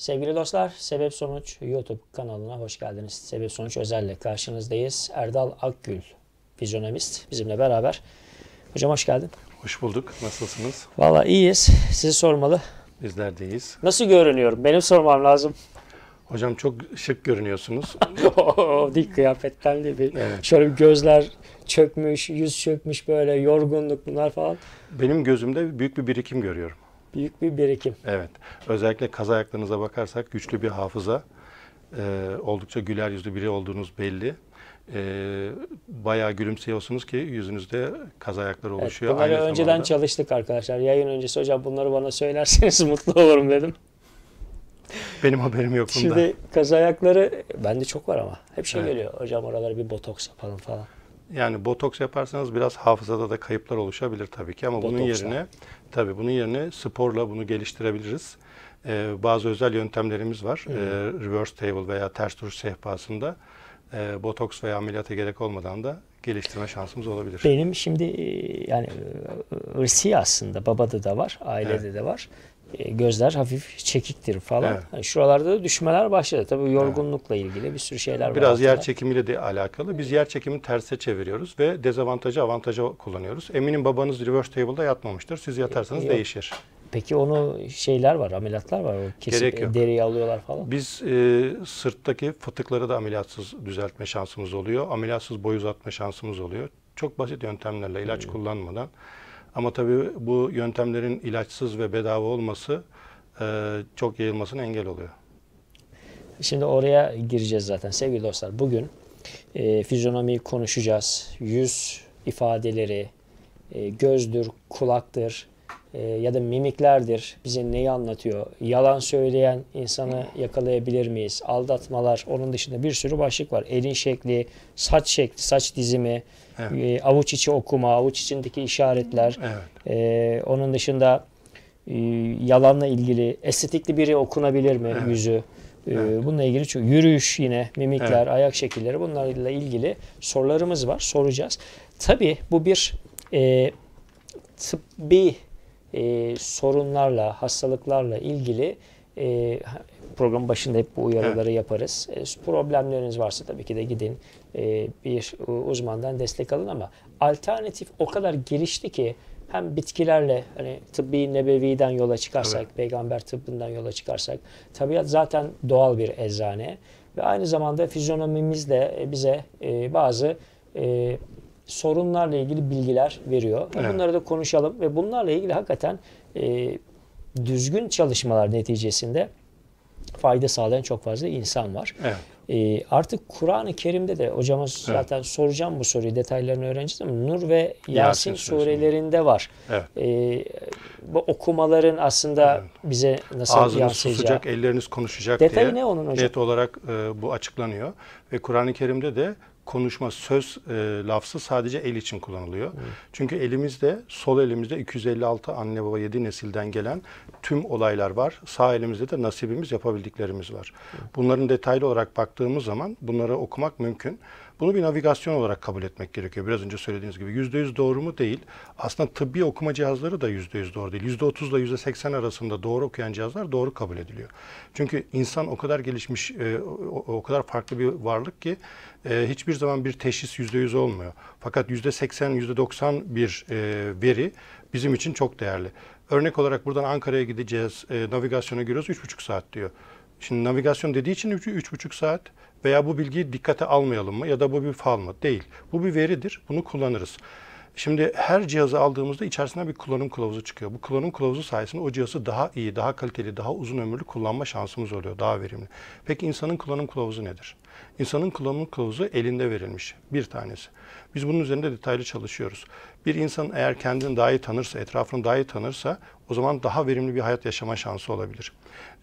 Sevgili dostlar, Sebep Sonuç YouTube kanalına hoş geldiniz. Sebep Sonuç özelle karşınızdayız. Erdal Akgül, vizyonemist bizimle beraber. Hocam hoş geldin. Hoş bulduk. Nasılsınız? Valla iyiyiz. Sizi sormalı. Bizler de iyiyiz. Nasıl görünüyorum? Benim sormam lazım. Hocam çok şık görünüyorsunuz. Dik değil kıyafetten değil. Bir. Evet. Şöyle bir gözler çökmüş, yüz çökmüş böyle yorgunluk bunlar falan. Benim gözümde büyük bir birikim görüyorum büyük bir birikim. Evet. Özellikle kaz ayaklarınıza bakarsak güçlü bir hafıza, e, oldukça güler yüzlü biri olduğunuz belli. E, bayağı gülümseyorsunuz ki yüzünüzde kaz ayakları oluşuyor. Evet, bunları Aynı önceden zamanda... çalıştık arkadaşlar. Yayın öncesi hocam bunları bana söylerseniz mutlu olurum dedim. Benim haberim yok bunda. Şimdi kaz ayakları bende çok var ama. Hep şey evet. geliyor hocam oraları bir botoks yapalım falan. Yani botoks yaparsanız biraz hafızada da kayıplar oluşabilir tabii ki ama Botoksla. bunun yerine Tabii bunun yerine sporla bunu geliştirebiliriz. Ee, bazı özel yöntemlerimiz var. Ee, reverse table veya ters duruş sehpasında e, botoks veya ameliyata gerek olmadan da geliştirme şansımız olabilir. Benim şimdi e, yani e, ırsi aslında babada da var, ailede evet. de var. E, gözler hafif çekiktir falan. Evet. Yani şuralarda da düşmeler başladı. Tabii yorgunlukla ilgili bir sürü şeyler Biraz var. Biraz yer çekimiyle de alakalı. Biz yer çekimini terse çeviriyoruz ve dezavantajı avantaja kullanıyoruz. Eminim babanız reverse table'da yatmamıştır. Siz yatarsanız Yok. değişir. Peki onu şeyler var, ameliyatlar var. O kesip Gerek yok. deriyi alıyorlar falan. Biz e, sırttaki fıtıkları da ameliyatsız düzeltme şansımız oluyor. Ameliyatsız boy uzatma şansımız oluyor. Çok basit yöntemlerle ilaç hmm. kullanmadan ama tabii bu yöntemlerin ilaçsız ve bedava olması e, çok yayılmasına engel oluyor. Şimdi oraya gireceğiz zaten sevgili dostlar. Bugün e, fizyonomiyi konuşacağız. Yüz ifadeleri, e, gözdür, kulaktır, ee, ya da mimiklerdir bize neyi anlatıyor? Yalan söyleyen insanı yakalayabilir miyiz? Aldatmalar, onun dışında bir sürü başlık var. Elin şekli, saç şekli, saç dizimi, evet. e, avuç içi okuma, avuç içindeki işaretler. Evet. E, onun dışında e, yalanla ilgili estetikli biri okunabilir mi evet. yüzü? Ee, evet. Bununla ilgili çok yürüyüş yine mimikler, evet. ayak şekilleri bunlarla ilgili sorularımız var. Soracağız. Tabii bu bir e, tıbbi e, sorunlarla, hastalıklarla ilgili e, programın başında hep bu uyarıları yaparız. E, problemleriniz varsa tabii ki de gidin e, bir uzmandan destek alın ama alternatif o kadar gelişti ki hem bitkilerle hani tıbbi nebeviden yola çıkarsak, evet. peygamber tıbbından yola çıkarsak tabiat zaten doğal bir eczane ve aynı zamanda de bize e, bazı e, sorunlarla ilgili bilgiler veriyor. Evet. Bunları da konuşalım ve bunlarla ilgili hakikaten e, düzgün çalışmalar neticesinde fayda sağlayan çok fazla insan var. Evet. E, artık Kur'an-ı Kerim'de de hocamız evet. zaten soracağım bu soruyu detaylarını öğreneceğiz ama Nur ve Yasin, Yasin surelerinde var. Evet. E, bu okumaların aslında evet. bize nasıl Ağzınız yansıyacağı. susacak, elleriniz konuşacak Detayı diye ne onun hocam? net olarak e, bu açıklanıyor. Ve Kur'an-ı Kerim'de de konuşma söz e, lafzı sadece el için kullanılıyor. Evet. Çünkü elimizde sol elimizde 256 anne baba 7 nesilden gelen tüm olaylar var. Sağ elimizde de nasibimiz yapabildiklerimiz var. Evet. Bunların detaylı olarak baktığımız zaman bunları okumak mümkün. Bunu bir navigasyon olarak kabul etmek gerekiyor. Biraz önce söylediğiniz gibi %100 doğru mu değil. Aslında tıbbi okuma cihazları da %100 doğru değil. %30 ile %80 arasında doğru okuyan cihazlar doğru kabul ediliyor. Çünkü insan o kadar gelişmiş, e, o kadar farklı bir varlık ki e, hiçbir zaman bir teşhis %100 olmuyor. Fakat %80, %90 bir e, veri bizim için çok değerli. Örnek olarak buradan Ankara'ya gideceğiz, navigasyona giriyoruz 3,5 saat diyor. Şimdi navigasyon dediği için 3,5 saat veya bu bilgiyi dikkate almayalım mı ya da bu bir fal mı? Değil. Bu bir veridir. Bunu kullanırız. Şimdi her cihazı aldığımızda içerisinden bir kullanım kılavuzu çıkıyor. Bu kullanım kılavuzu sayesinde o cihazı daha iyi, daha kaliteli, daha uzun ömürlü kullanma şansımız oluyor, daha verimli. Peki insanın kullanım kılavuzu nedir? İnsanın kullanım kılavuzu elinde verilmiş bir tanesi. Biz bunun üzerinde detaylı çalışıyoruz. Bir insan eğer kendini daha iyi tanırsa, etrafını daha iyi tanırsa o zaman daha verimli bir hayat yaşama şansı olabilir.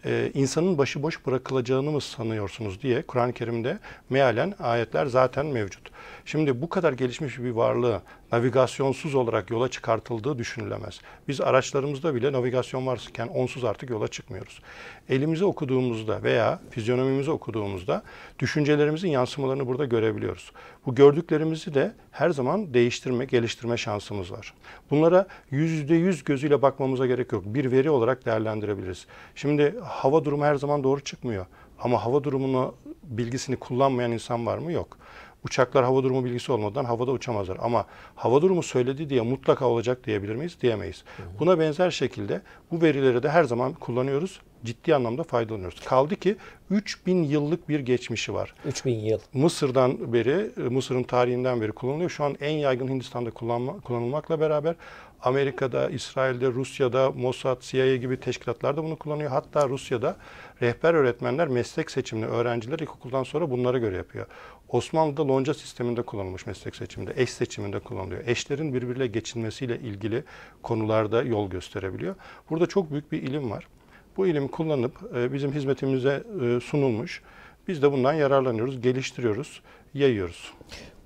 Ee, insanın başıboş bırakılacağını mı sanıyorsunuz diye Kur'an-ı Kerim'de mealen ayetler zaten mevcut. Şimdi bu kadar gelişmiş bir varlığı navigasyonsuz olarak yola çıkartıldığı düşünülemez. Biz araçlarımızda bile navigasyon varken onsuz artık yola çıkmıyoruz. Elimizi okuduğumuzda veya fizyonomimizi okuduğumuzda düşüncelerimizin yansımalarını burada görebiliyoruz. Bu gördüklerimizi de her zaman değiştirme, geliştirme şansımız var. Bunlara yüzde yüz gözüyle bakmamıza gerek gerek yok. Bir veri olarak değerlendirebiliriz. Şimdi hava durumu her zaman doğru çıkmıyor. Ama hava durumunu bilgisini kullanmayan insan var mı? Yok. Uçaklar hava durumu bilgisi olmadan havada uçamazlar. Ama hava durumu söyledi diye mutlaka olacak diyebilir miyiz? Diyemeyiz. Buna benzer şekilde bu verileri de her zaman kullanıyoruz. Ciddi anlamda faydalanıyoruz. Kaldı ki 3000 yıllık bir geçmişi var. 3000 yıl. Mısır'dan beri, e, Mısır'ın tarihinden beri kullanılıyor. Şu an en yaygın Hindistan'da kullanma, kullanılmakla beraber Amerika'da, İsrail'de, Rusya'da, Mossad, CIA gibi teşkilatlar da bunu kullanıyor. Hatta Rusya'da rehber öğretmenler meslek seçimini öğrenciler ilkokuldan sonra bunlara göre yapıyor. Osmanlı'da lonca sisteminde kullanılmış meslek seçiminde, eş seçiminde kullanılıyor. Eşlerin birbiriyle geçinmesiyle ilgili konularda yol gösterebiliyor. Burada çok büyük bir ilim var. Bu ilim kullanıp e, bizim hizmetimize e, sunulmuş. Biz de bundan yararlanıyoruz, geliştiriyoruz, yayıyoruz.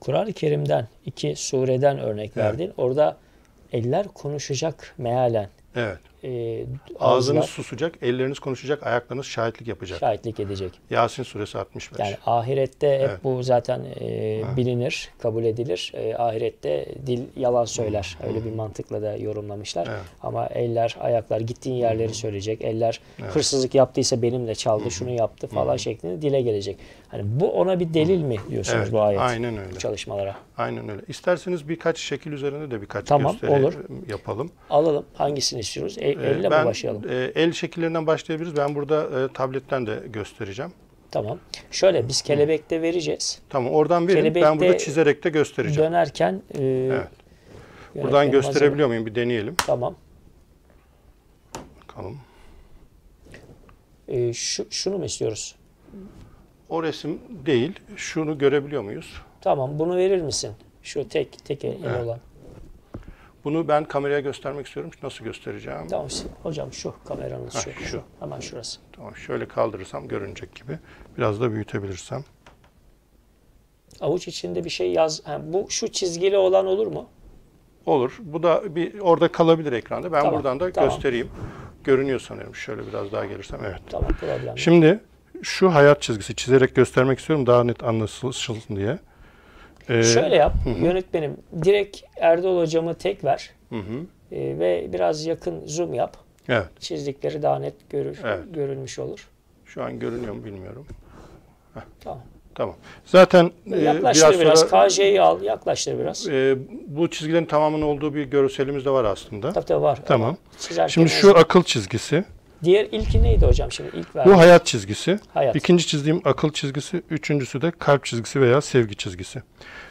Kur'an-ı Kerim'den iki sureden örnek verdin. Evet. Orada Eller konuşacak mealen. Evet. E, Ağzınız susacak, elleriniz konuşacak, ayaklarınız şahitlik yapacak. Şahitlik edecek. Yasin suresi 65. Yani ahirette hep evet. bu zaten e, bilinir, kabul edilir. E, ahirette dil yalan söyler. Hmm. Öyle bir mantıkla da yorumlamışlar. Evet. Ama eller, ayaklar gittiğin yerleri hmm. söyleyecek. Eller evet. hırsızlık yaptıysa benimle çaldı, hmm. şunu yaptı falan hmm. şeklinde dile gelecek. Hani bu ona bir delil hmm. mi diyorsunuz evet. bu ayet? Aynen öyle. Bu çalışmalara. Aynen öyle. İsterseniz birkaç şekil üzerinde de birkaç tamam, gösteri olur. yapalım. Alalım. Hangisini istiyoruz? El, elle ee, ben, mi başlayalım? E, el şekillerinden başlayabiliriz. Ben burada e, tabletten de göstereceğim. Tamam. Şöyle biz kelebekte vereceğiz. Tamam oradan verin. Kelebekte ben burada çizerek de göstereceğim. Dönerken e, evet. Buradan gösterebiliyor hazır. muyum? Bir deneyelim. Tamam. Bakalım. E, şu, şunu mu istiyoruz? O resim değil. Şunu görebiliyor muyuz? Tamam bunu verir misin? Şu tek tek el olan. Bunu ben kameraya göstermek istiyorum. Nasıl göstereceğim? Tamam hocam şu kameranız şu, şu. Hemen şurası. Tamam şöyle kaldırırsam görünecek gibi. Biraz da büyütebilirsem. Avuç içinde bir şey yaz. Yani bu şu çizgili olan olur mu? Olur. Bu da bir orada kalabilir ekranda. Ben tamam, buradan da tamam. göstereyim. Görünüyor sanırım. Şöyle biraz daha gelirsem. Evet. Tamam problem. Şimdi şu hayat çizgisi çizerek göstermek istiyorum daha net anlaşılsın diye. Ee, Şöyle yap hı yönetmenim. Direkt Erdol hocamı tek ver. Hı hı. E, ve biraz yakın zoom yap. Evet. Çizdikleri daha net görür, evet. görünmüş olur. Şu an görünüyor mu bilmiyorum. Heh. Tamam. Tamam. Zaten e, yaklaştır e, biraz, biraz sonra, KJ'yi al, yaklaştır biraz. E, bu çizgilerin tamamının olduğu bir görselimiz de var aslında. Tabii tabii var. Tamam. Çizerken Şimdi şu akıl çizgisi. Diğer ilki neydi hocam şimdi ilk verdiğim? Bu hayat çizgisi. Hayat. İkinci çizdiğim akıl çizgisi. Üçüncüsü de kalp çizgisi veya sevgi çizgisi.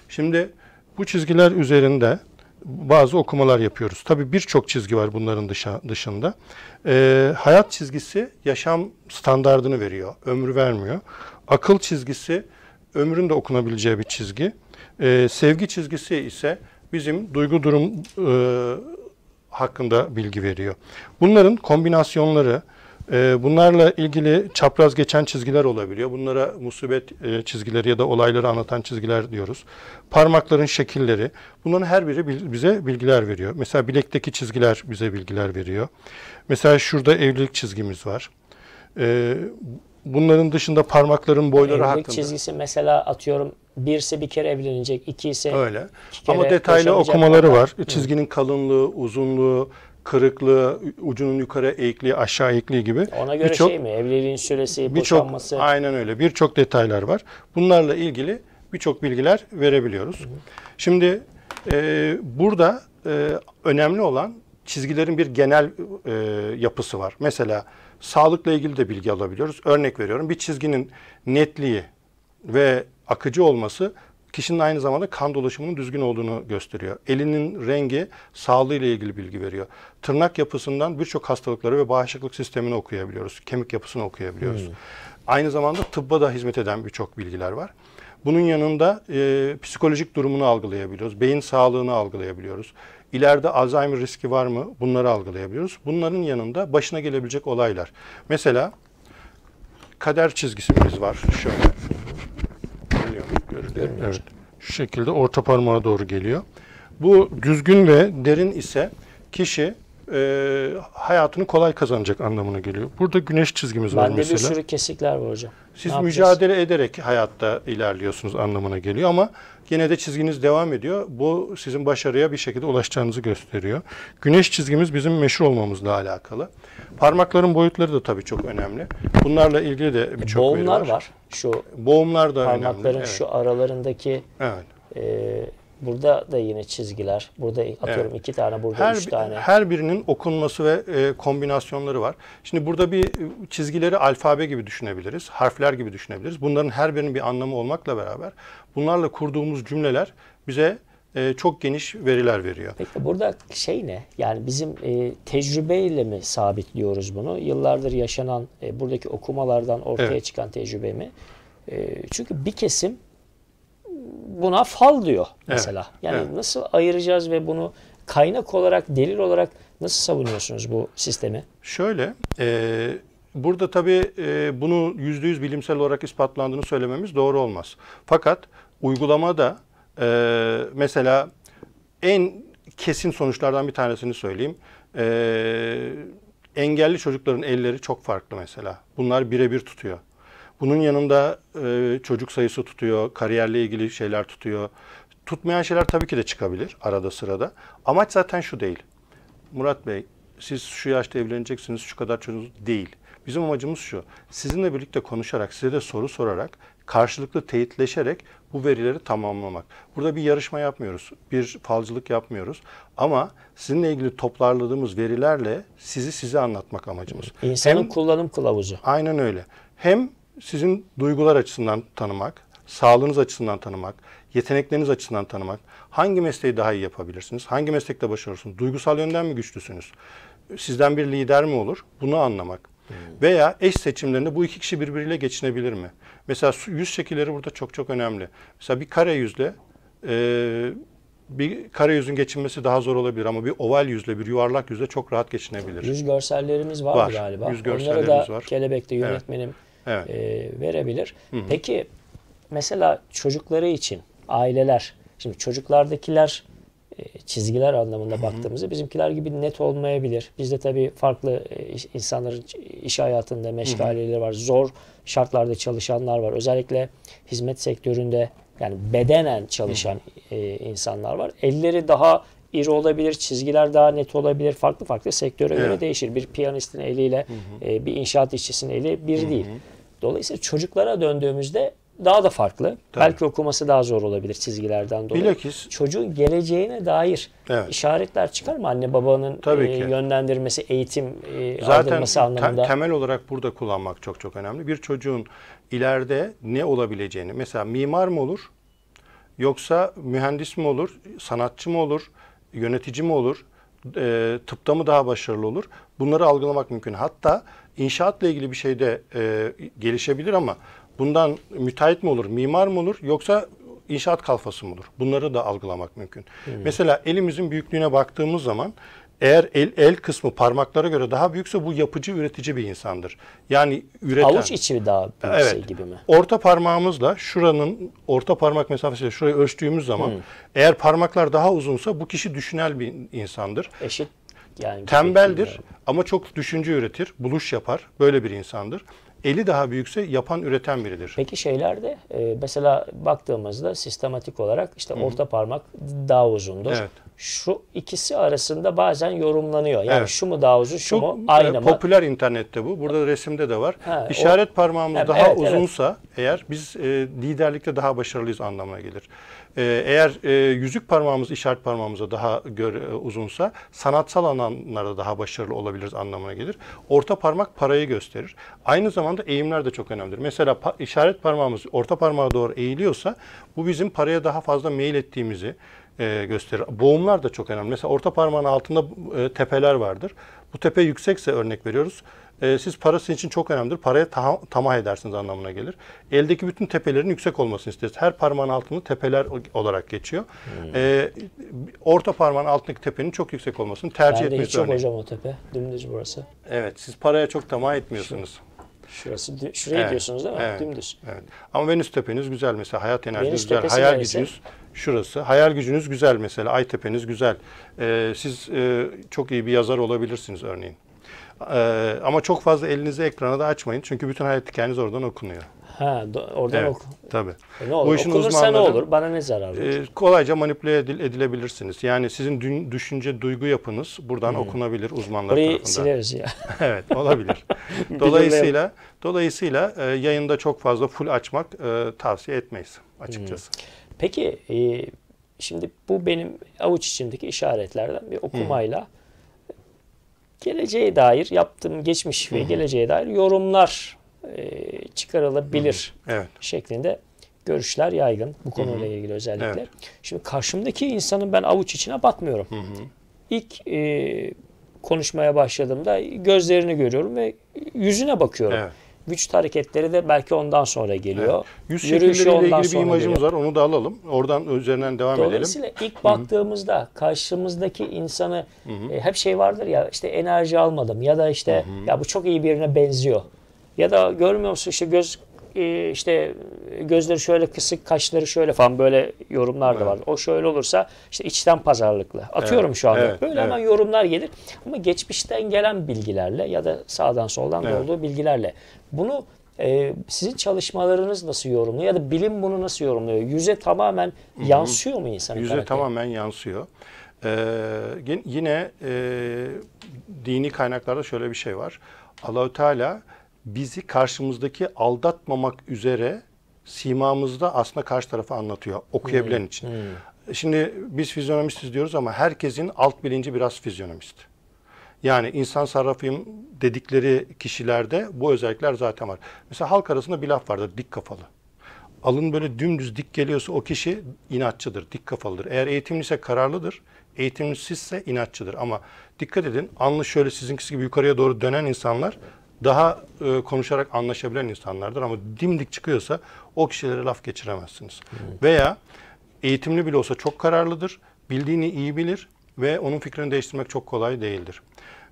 Şimdi bu çizgiler üzerinde bazı okumalar yapıyoruz. Tabii birçok çizgi var bunların dışında. Ee, hayat çizgisi yaşam standardını veriyor, ömrü vermiyor. Akıl çizgisi ömrün de okunabileceği bir çizgi. Ee, sevgi çizgisi ise bizim duygu durum e, hakkında bilgi veriyor. Bunların kombinasyonları, e, Bunlarla ilgili çapraz geçen çizgiler olabiliyor. Bunlara musibet e, çizgileri ya da olayları anlatan çizgiler diyoruz. Parmakların şekilleri. Bunların her biri bize bilgiler veriyor. Mesela bilekteki çizgiler bize bilgiler veriyor. Mesela şurada evlilik çizgimiz var. E, bunların dışında parmakların boyları evlilik hakkında. Evlilik çizgisi mesela atıyorum birisi bir kere evlenecek, ikisi öyle. Iki kere Ama detaylı okumaları kadar. var. Çizginin Hı. kalınlığı, uzunluğu, kırıklığı, ucunun yukarı eğikliği, aşağı eğikliği gibi. Ona göre çok, şey mi? Evliliğin süresi, bir boşanması. Çok, aynen öyle. Birçok detaylar var. Bunlarla ilgili birçok bilgiler verebiliyoruz. Hı. Şimdi e, burada e, önemli olan çizgilerin bir genel e, yapısı var. Mesela sağlıkla ilgili de bilgi alabiliyoruz. Örnek veriyorum bir çizginin netliği ve akıcı olması kişinin aynı zamanda kan dolaşımının düzgün olduğunu gösteriyor. Elinin rengi sağlığıyla ilgili bilgi veriyor. Tırnak yapısından birçok hastalıkları ve bağışıklık sistemini okuyabiliyoruz. Kemik yapısını okuyabiliyoruz. Hmm. Aynı zamanda tıbba da hizmet eden birçok bilgiler var. Bunun yanında e, psikolojik durumunu algılayabiliyoruz. Beyin sağlığını algılayabiliyoruz. İleride Alzheimer riski var mı? Bunları algılayabiliyoruz. Bunların yanında başına gelebilecek olaylar. Mesela kader çizgisimiz var şöyle görüyoruz. Görmüyoruz. Evet. Şu şekilde orta parmağa doğru geliyor. Bu düzgün ve derin ise kişi e, hayatını kolay kazanacak anlamına geliyor. Burada güneş çizgimiz var mesela. Bende bir sürü kesikler var hocam. Siz mücadele ederek hayatta ilerliyorsunuz anlamına geliyor ama Yine de çizginiz devam ediyor. Bu sizin başarıya bir şekilde ulaşacağınızı gösteriyor. Güneş çizgimiz bizim meşhur olmamızla alakalı. Parmakların boyutları da tabii çok önemli. Bunlarla ilgili de birçok Boğumlar var. var. Şu Boğumlar da parmakların önemli. Parmakların evet. şu aralarındaki evet. Burada da yine çizgiler. Burada atıyorum evet. iki tane, burada her, üç tane. Her birinin okunması ve e, kombinasyonları var. Şimdi burada bir e, çizgileri alfabe gibi düşünebiliriz, harfler gibi düşünebiliriz. Bunların her birinin bir anlamı olmakla beraber bunlarla kurduğumuz cümleler bize e, çok geniş veriler veriyor. Peki burada şey ne? Yani bizim e, tecrübeyle mi sabitliyoruz bunu? Yıllardır yaşanan e, buradaki okumalardan ortaya evet. çıkan tecrübe mi? E, çünkü bir kesim buna fal diyor mesela. Evet, yani evet. nasıl ayıracağız ve bunu kaynak olarak, delil olarak nasıl savunuyorsunuz bu sistemi? Şöyle, e, burada tabii e, bunu yüz bilimsel olarak ispatlandığını söylememiz doğru olmaz. Fakat uygulamada e, mesela en kesin sonuçlardan bir tanesini söyleyeyim. E, engelli çocukların elleri çok farklı mesela. Bunlar birebir tutuyor. Bunun yanında e, çocuk sayısı tutuyor, kariyerle ilgili şeyler tutuyor. Tutmayan şeyler tabii ki de çıkabilir arada sırada. Amaç zaten şu değil. Murat Bey, siz şu yaşta evleneceksiniz, şu kadar çocuğunuz değil. Bizim amacımız şu, sizinle birlikte konuşarak, size de soru sorarak, karşılıklı teyitleşerek bu verileri tamamlamak. Burada bir yarışma yapmıyoruz, bir falcılık yapmıyoruz. Ama sizinle ilgili toplarladığımız verilerle sizi size anlatmak amacımız. İnsanın hem, kullanım kılavuzu. Aynen öyle. Hem sizin duygular açısından tanımak, sağlığınız açısından tanımak, yetenekleriniz açısından tanımak, hangi mesleği daha iyi yapabilirsiniz, hangi meslekte başarırsınız, duygusal yönden mi güçlüsünüz, sizden bir lider mi olur, bunu anlamak. Hmm. Veya eş seçimlerinde bu iki kişi birbiriyle geçinebilir mi? Mesela yüz şekilleri burada çok çok önemli. Mesela bir kare yüzle e, bir kare yüzün geçinmesi daha zor olabilir ama bir oval yüzle, bir yuvarlak yüzle çok rahat geçinebilir. Yüz görsellerimiz var, var. galiba. Yüz görsellerimiz Onları da var. Kelebek'te yönetmenim evet evet. e, verebilir. Hı hı. Peki mesela çocukları için aileler, şimdi çocuklardakiler e, çizgiler anlamında hı hı. baktığımızda bizimkiler gibi net olmayabilir. Bizde tabii farklı e, insanların iş hayatında meşgaleleri var. Zor şartlarda çalışanlar var. Özellikle hizmet sektöründe yani bedenen çalışan hı hı. E, insanlar var. Elleri daha iri olabilir, çizgiler daha net olabilir. Farklı farklı sektöre evet. göre değişir. Bir piyanistin eliyle hı hı. E, bir inşaat işçisinin eli bir hı hı. değil. Dolayısıyla çocuklara döndüğümüzde daha da farklı. Tabii. Belki okuması daha zor olabilir çizgilerden dolayı. Bilakis. Çocuğun geleceğine dair evet. işaretler çıkar mı anne babanın Tabii e, ki. yönlendirmesi, eğitim e, Zaten anlamında? temel olarak burada kullanmak çok çok önemli. Bir çocuğun ileride ne olabileceğini mesela mimar mı olur? Yoksa mühendis mi olur? Sanatçı mı olur? yönetici mi olur, e, tıpta mı daha başarılı olur? Bunları algılamak mümkün. Hatta inşaatla ilgili bir şey de e, gelişebilir ama bundan müteahhit mi olur, mimar mı olur yoksa inşaat kalfası mı olur? Bunları da algılamak mümkün. Evet. Mesela elimizin büyüklüğüne baktığımız zaman eğer el, el kısmı parmaklara göre daha büyükse bu yapıcı üretici bir insandır. Yani üreten. Avuç içi daha büyükse. Şey evet, gibi mi? Orta parmağımızla şuranın orta parmak mesafesiyle şurayı ölçtüğümüz zaman hmm. eğer parmaklar daha uzunsa bu kişi düşünel bir insandır. Eşit yani tembeldir ama çok düşünce üretir, buluş yapar. Böyle bir insandır eli daha büyükse yapan üreten biridir. Peki şeylerde e, mesela baktığımızda sistematik olarak işte Hı-hı. orta parmak daha uzundur. Evet. Şu ikisi arasında bazen yorumlanıyor. Yani evet. şu mu daha uzun, şu Çok, mu e, aynı e, mı? Popüler internette bu. Burada resimde de var. Ha, İşaret o, parmağımız he, daha evet, uzunsa evet. eğer biz e, liderlikte daha başarılıyız anlamına gelir. Ee, eğer e, yüzük parmağımız işaret parmağımıza daha e, uzunsa sanatsal alanlarda daha başarılı olabiliriz anlamına gelir. Orta parmak parayı gösterir. Aynı zamanda eğimler de çok önemlidir. Mesela işaret parmağımız orta parmağa doğru eğiliyorsa bu bizim paraya daha fazla meyil ettiğimizi, e, gösterir. Boğumlar da çok önemli. Mesela orta parmağın altında tepeler vardır. Bu tepe yüksekse örnek veriyoruz. E, siz parası için çok önemlidir. Paraya ta tamah edersiniz anlamına gelir. Eldeki bütün tepelerin yüksek olmasını isteriz. Her parmağın altını tepeler olarak geçiyor. Hmm. E, orta parmağın altındaki tepenin çok yüksek olmasını tercih etmeniz hiç yok örneğin. hocam o tepe. Dümdüz burası. Evet. Siz paraya çok tamah etmiyorsunuz. Şurası şuraya evet, diyorsunuz değil mi? Evet, Dümdüz. Evet. Ama Venüs tepeniz güzel mesela. Hayat enerjiniz güzel. Hayal gücünüz şurası. Hayal gücünüz güzel mesela, Aytepe'niz güzel. Ee, siz e, çok iyi bir yazar olabilirsiniz örneğin. Ee, ama çok fazla elinizi ekrana da açmayın. Çünkü bütün hayat hikayeniz oradan okunuyor. Ha, oradan evet, oku. Tabii. E ne olur? Bu işin Okunursa ne olur? Bana ne zarar olur? Ee, e, kolayca manipüle edil, edilebilirsiniz. Yani sizin dün, düşünce, duygu yapınız buradan hmm. okunabilir uzmanlar Burayı tarafından. sileriz ya. evet, olabilir. dolayısıyla dolayısıyla e, yayında çok fazla full açmak e, tavsiye etmeyiz açıkçası. Hmm. Peki e, şimdi bu benim avuç içimdeki işaretlerden bir okumayla Hı. geleceğe dair yaptığım geçmiş Hı. ve geleceğe dair yorumlar e, çıkarılabilir Hı. Evet. şeklinde görüşler yaygın bu konuyla Hı. ilgili özellikle. Evet. Şimdi karşımdaki insanın ben avuç içine bakmıyorum. Hı. İlk e, konuşmaya başladığımda gözlerini görüyorum ve yüzüne bakıyorum. Evet. Vücut hareketleri de belki ondan sonra geliyor. Evet. Yüz şekilleriyle ilgili bir imajımız geliyor. var. Onu da alalım. Oradan üzerinden devam Dolayısıyla edelim. Dolayısıyla ilk baktığımızda karşımızdaki insanı e, hep şey vardır ya işte enerji almadım ya da işte Hı-hı. ya bu çok iyi birine benziyor. Ya da görmüyor musun işte göz e, işte gözleri şöyle kısık, kaşları şöyle falan böyle yorumlar da evet. var. O şöyle olursa işte içten pazarlıklı. Atıyorum evet, şu anda. Evet, böyle evet. hemen yorumlar gelir. Ama geçmişten gelen bilgilerle ya da sağdan soldan evet. olduğu bilgilerle bunu e, sizin çalışmalarınız nasıl yorumluyor ya da bilim bunu nasıl yorumluyor? Yüze tamamen yansıyor mu insanın Yüze karakteri? tamamen yansıyor. Ee, yine e, dini kaynaklarda şöyle bir şey var. Allahü Teala bizi karşımızdaki aldatmamak üzere simamızda aslında karşı tarafı anlatıyor okuyabilen hmm. için. Hmm. Şimdi biz fizyonomistiz diyoruz ama herkesin alt bilinci biraz fizyonomist. Yani insan sarrafıyım dedikleri kişilerde bu özellikler zaten var. Mesela halk arasında bir laf vardır dik kafalı. Alın böyle dümdüz dik geliyorsa o kişi inatçıdır, dik kafalıdır. Eğer eğitimliyse kararlıdır, eğitimsizse inatçıdır. Ama dikkat edin, anlı şöyle sizinkisi gibi yukarıya doğru dönen insanlar daha e, konuşarak anlaşabilen insanlardır. Ama dimdik çıkıyorsa o kişilere laf geçiremezsiniz. Evet. Veya eğitimli bile olsa çok kararlıdır, bildiğini iyi bilir, ve onun fikrini değiştirmek çok kolay değildir.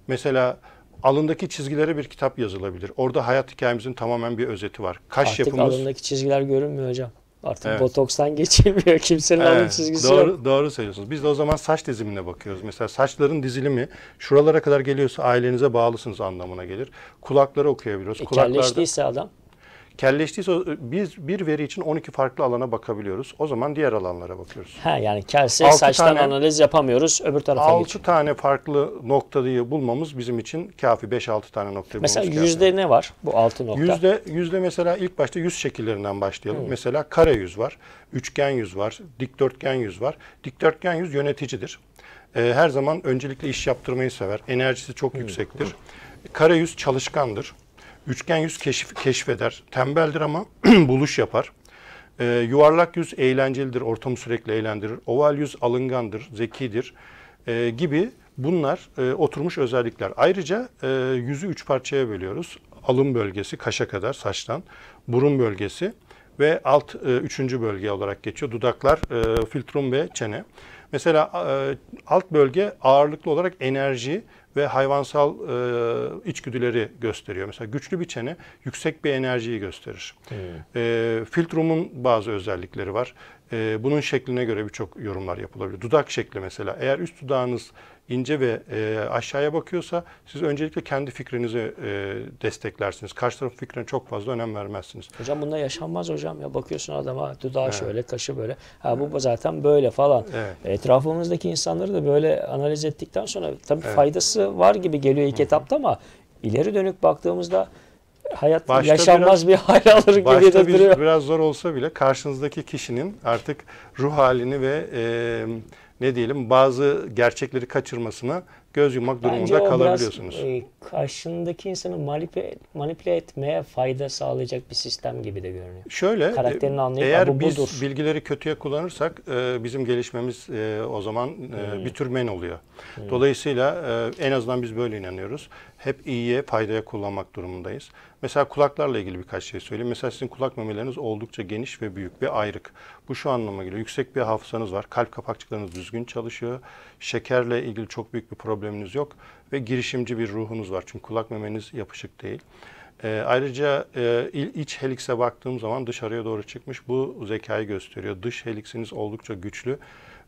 Mesela alındaki çizgilere bir kitap yazılabilir. Orada hayat hikayemizin tamamen bir özeti var. Kaş Artık yapımız... alındaki çizgiler görünmüyor hocam. Artık evet. botokstan geçilmiyor. Kimsenin evet. alın çizgisi doğru, yok. Doğru söylüyorsunuz. Biz de o zaman saç dizimine bakıyoruz. Mesela saçların dizilimi şuralara kadar geliyorsa ailenize bağlısınız anlamına gelir. Kulakları okuyabiliyoruz. E, Kulaklarda... adam Kelleştiyse e, biz bir veri için 12 farklı alana bakabiliyoruz. O zaman diğer alanlara bakıyoruz. Ha yani kelse altı saçtan tane, analiz yapamıyoruz. Öbür tarafa 6 geçiyor. tane farklı noktayı bulmamız bizim için kafi. 5-6 tane noktayı mesela bulmamız Mesela yüzde kafi. ne var bu 6 nokta? Yüzde, yüzde mesela ilk başta yüz şekillerinden başlayalım. Hmm. Mesela kare yüz var, üçgen yüz var, dikdörtgen yüz var. Dikdörtgen yüz yöneticidir. Ee, her zaman öncelikle iş yaptırmayı sever. Enerjisi çok hmm. yüksektir. Hmm. Kare yüz çalışkandır. Üçgen yüz keşif, keşfeder. Tembeldir ama buluş yapar. E, yuvarlak yüz eğlencelidir, ortamı sürekli eğlendirir. Oval yüz alıngandır, zekidir e, gibi bunlar e, oturmuş özellikler. Ayrıca e, yüzü üç parçaya bölüyoruz. Alın bölgesi kaşa kadar saçtan, burun bölgesi ve alt e, üçüncü bölge olarak geçiyor. Dudaklar, e, filtrum ve çene. Mesela e, alt bölge ağırlıklı olarak enerji, ve hayvansal e, içgüdüleri gösteriyor. Mesela güçlü bir çene yüksek bir enerjiyi gösterir. Hmm. E, filtrumun bazı özellikleri var e, bunun şekline göre birçok yorumlar yapılabilir. Dudak şekli mesela. Eğer üst dudağınız ince ve e, aşağıya bakıyorsa siz öncelikle kendi fikrinizi e, desteklersiniz. Karşı tarafın fikrine çok fazla önem vermezsiniz. Hocam bunda yaşanmaz hocam. Ya bakıyorsun adama dudağı evet. şöyle, kaşı böyle. Ha bu evet. zaten böyle falan. Evet. Etrafımızdaki insanları da böyle analiz ettikten sonra tabii evet. faydası var gibi geliyor ilk Hı -hı. etapta ama ileri dönük baktığımızda hayat başta yaşanmaz biraz, bir hal alır gibi de bir, duruyor. biraz zor olsa bile karşınızdaki kişinin artık ruh halini ve e, ne diyelim bazı gerçekleri kaçırmasına göz yummak Bence durumunda o kalabiliyorsunuz. Biraz, e, karşındaki insanı manipüle, manipüle etmeye fayda sağlayacak bir sistem gibi de görünüyor. Şöyle, e, Karakterini anlayıp eğer bu biz budur. bilgileri kötüye kullanırsak e, bizim gelişmemiz e, o zaman e, hmm. bir tür men oluyor. Hmm. Dolayısıyla e, en azından biz böyle inanıyoruz hep iyiye, faydaya kullanmak durumundayız. Mesela kulaklarla ilgili birkaç şey söyleyeyim. Mesela sizin kulak memeleriniz oldukça geniş ve büyük ve ayrık. Bu şu anlama geliyor. Yüksek bir hafızanız var. Kalp kapakçıklarınız düzgün çalışıyor. Şekerle ilgili çok büyük bir probleminiz yok. Ve girişimci bir ruhunuz var. Çünkü kulak memeniz yapışık değil. E, ayrıca e, iç helikse baktığım zaman dışarıya doğru çıkmış bu zekayı gösteriyor. Dış heliksiniz oldukça güçlü.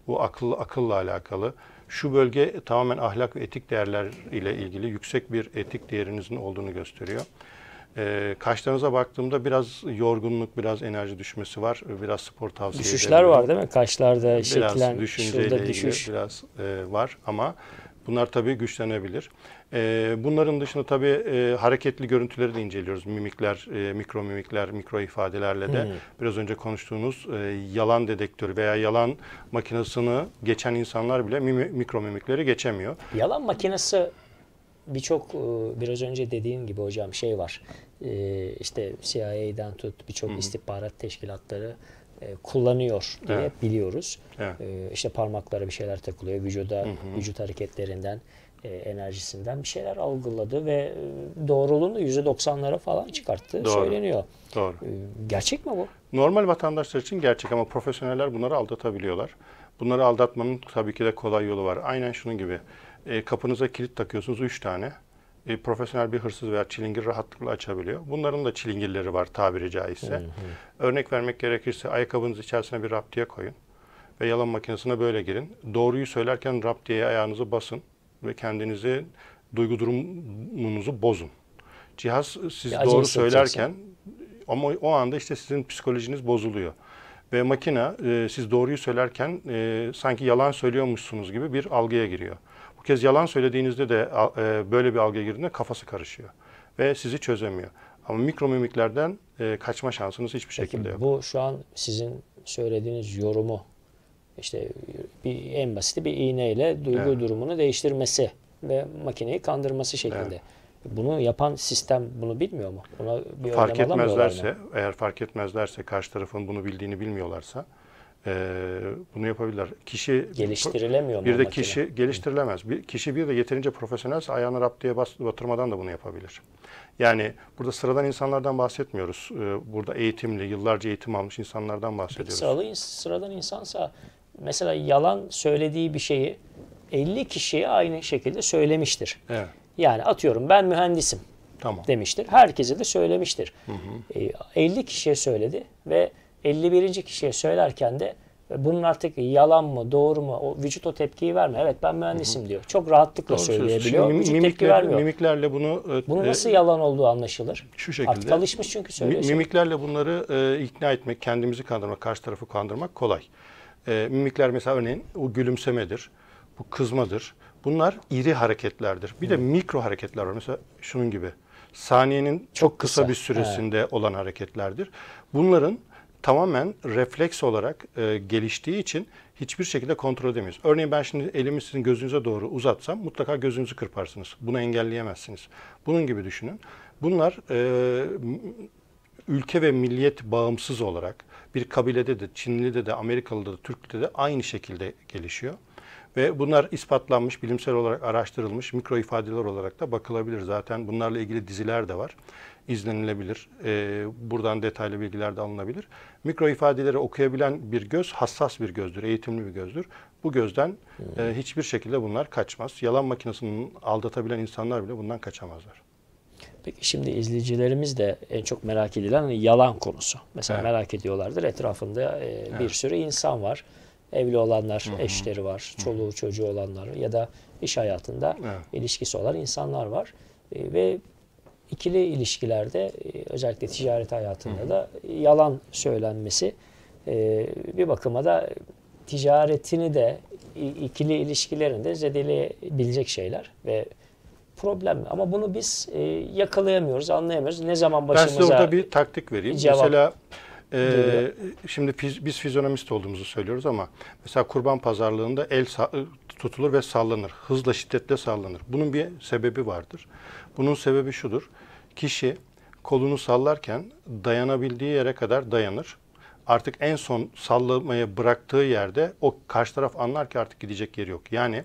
Bu akıllı akılla alakalı şu bölge tamamen ahlak ve etik değerler ile ilgili yüksek bir etik değerinizin olduğunu gösteriyor. E, ee, kaşlarınıza baktığımda biraz yorgunluk, biraz enerji düşmesi var. Biraz spor tavsiye Düşüşler edebilirim. var değil mi? Kaşlarda biraz şeklen, şurada düşüş. düşüş. Biraz e, var ama Bunlar tabii güçlenebilir. E, bunların dışında tabii e, hareketli görüntüleri de inceliyoruz. Mimikler, e, mikro mimikler, mikro ifadelerle de hmm. biraz önce konuştuğunuz e, yalan dedektörü veya yalan makinesini geçen insanlar bile mimi, mikro mimikleri geçemiyor. Yalan makinesi birçok e, biraz önce dediğim gibi hocam şey var. E, işte CIA'den tut birçok istihbarat teşkilatları e, kullanıyor diye evet. biliyoruz. Evet. E, parmaklara bir şeyler takılıyor, vücuda, hı hı. vücut hareketlerinden, e, enerjisinden bir şeyler algıladı ve e, doğruluğunu %90'lara falan çıkarttı Doğru. söyleniyor. Doğru. gerçek mi bu? Normal vatandaşlar için gerçek ama profesyoneller bunları aldatabiliyorlar. Bunları aldatmanın tabii ki de kolay yolu var. Aynen şunun gibi. E, kapınıza kilit takıyorsunuz 3 tane e, profesyonel bir hırsız veya çilingir rahatlıkla açabiliyor. Bunların da çilingirleri var tabiri caizse. Hı hı. Örnek vermek gerekirse ayakkabınız içerisine bir raptiye koyun ve yalan makinesine böyle girin. Doğruyu söylerken raptiyeye ayağınızı basın ve kendinizi duygu durumunuzu bozun. Cihaz siz ya doğru söylerken ama o anda işte sizin psikolojiniz bozuluyor. Ve makine e, siz doğruyu söylerken e, sanki yalan söylüyormuşsunuz gibi bir algıya giriyor. Bu kez yalan söylediğinizde de e, böyle bir algıya girdiğinde kafası karışıyor ve sizi çözemiyor. Ama mikromimiklerden e, kaçma şansınız hiçbir Peki, şekilde yok. Bu şu an sizin söylediğiniz yorumu işte bir en basit bir iğneyle duygu evet. durumunu değiştirmesi ve makineyi kandırması şeklinde. Evet. Bunu yapan sistem bunu bilmiyor mu? Buna bir fark etmezlerse, yani. eğer fark etmezlerse karşı tarafın bunu bildiğini bilmiyorlarsa e, bunu yapabilirler. Kişi geliştirilemiyor. Bir de makine. kişi geliştirilemez. Bir kişi bir de yeterince profesyonelse ayağını rap bas, batırmadan da bunu yapabilir. Yani burada sıradan insanlardan bahsetmiyoruz. Ee, burada eğitimli, yıllarca eğitim almış insanlardan bahsediyoruz. Sıralı sıradan insansa mesela yalan söylediği bir şeyi 50 kişiye aynı şekilde söylemiştir. Evet. Yani atıyorum ben mühendisim tamam. demiştir. Herkese de söylemiştir. Hı hı. E, ee, 50 kişiye söyledi ve 51. kişiye söylerken de bunun artık yalan mı doğru mu o vücut o tepkiyi vermiyor. Evet ben mühendisim Hı-hı. diyor. Çok rahatlıkla doğru söyleyebiliyor. Şimdi, vücut mimikler, tepki vermiyor. Mimiklerle bunu e, e, nasıl yalan olduğu anlaşılır. Şu şekilde. Artık alışmış çünkü söylüyor. Mimiklerle bunları e, ikna etmek, kendimizi kandırmak, karşı tarafı kandırmak kolay. E, mimikler mesela örneğin o gülümsemedir, bu kızmadır. Bunlar iri hareketlerdir. Bir Hı. de mikro hareketler var. Mesela şunun gibi. Saniyenin çok, çok kısa. kısa bir süresinde He. olan hareketlerdir. Bunların tamamen refleks olarak e, geliştiği için hiçbir şekilde kontrol edemiyoruz. Örneğin ben şimdi elimi sizin gözünüze doğru uzatsam mutlaka gözünüzü kırparsınız. Bunu engelleyemezsiniz. Bunun gibi düşünün. Bunlar e, ülke ve milliyet bağımsız olarak bir kabilede de, Çinli'de de, Amerikalı'da da, Türk'te de aynı şekilde gelişiyor. Ve bunlar ispatlanmış, bilimsel olarak araştırılmış mikro ifadeler olarak da bakılabilir. Zaten bunlarla ilgili diziler de var. İzlenilebilir. Ee, buradan detaylı bilgiler de alınabilir. Mikro ifadeleri okuyabilen bir göz hassas bir gözdür, eğitimli bir gözdür. Bu gözden hmm. e, hiçbir şekilde bunlar kaçmaz. Yalan makinesinin aldatabilen insanlar bile bundan kaçamazlar. Peki şimdi izleyicilerimiz de en çok merak edilen hani yalan konusu. Mesela evet. merak ediyorlardır. Etrafında e, evet. bir sürü insan var evli olanlar, Hı-hı. eşleri var, çoluğu çocuğu olanlar ya da iş hayatında evet. ilişkisi olan insanlar var. E, ve ikili ilişkilerde e, özellikle ticaret hayatında Hı-hı. da yalan söylenmesi e, bir bakıma da ticaretini de ikili ilişkilerinde zedeleyebilecek şeyler ve problem. Ama bunu biz e, yakalayamıyoruz, anlayamıyoruz. Ne zaman başımıza Ben size orada bir taktik vereyim. Cevap. Mesela ee, şimdi fiz, biz fizyonomist olduğumuzu söylüyoruz ama mesela kurban pazarlığında el tutulur ve sallanır. Hızla şiddetle sallanır. Bunun bir sebebi vardır. Bunun sebebi şudur. Kişi kolunu sallarken dayanabildiği yere kadar dayanır. Artık en son sallamaya bıraktığı yerde o karşı taraf anlar ki artık gidecek yeri yok. Yani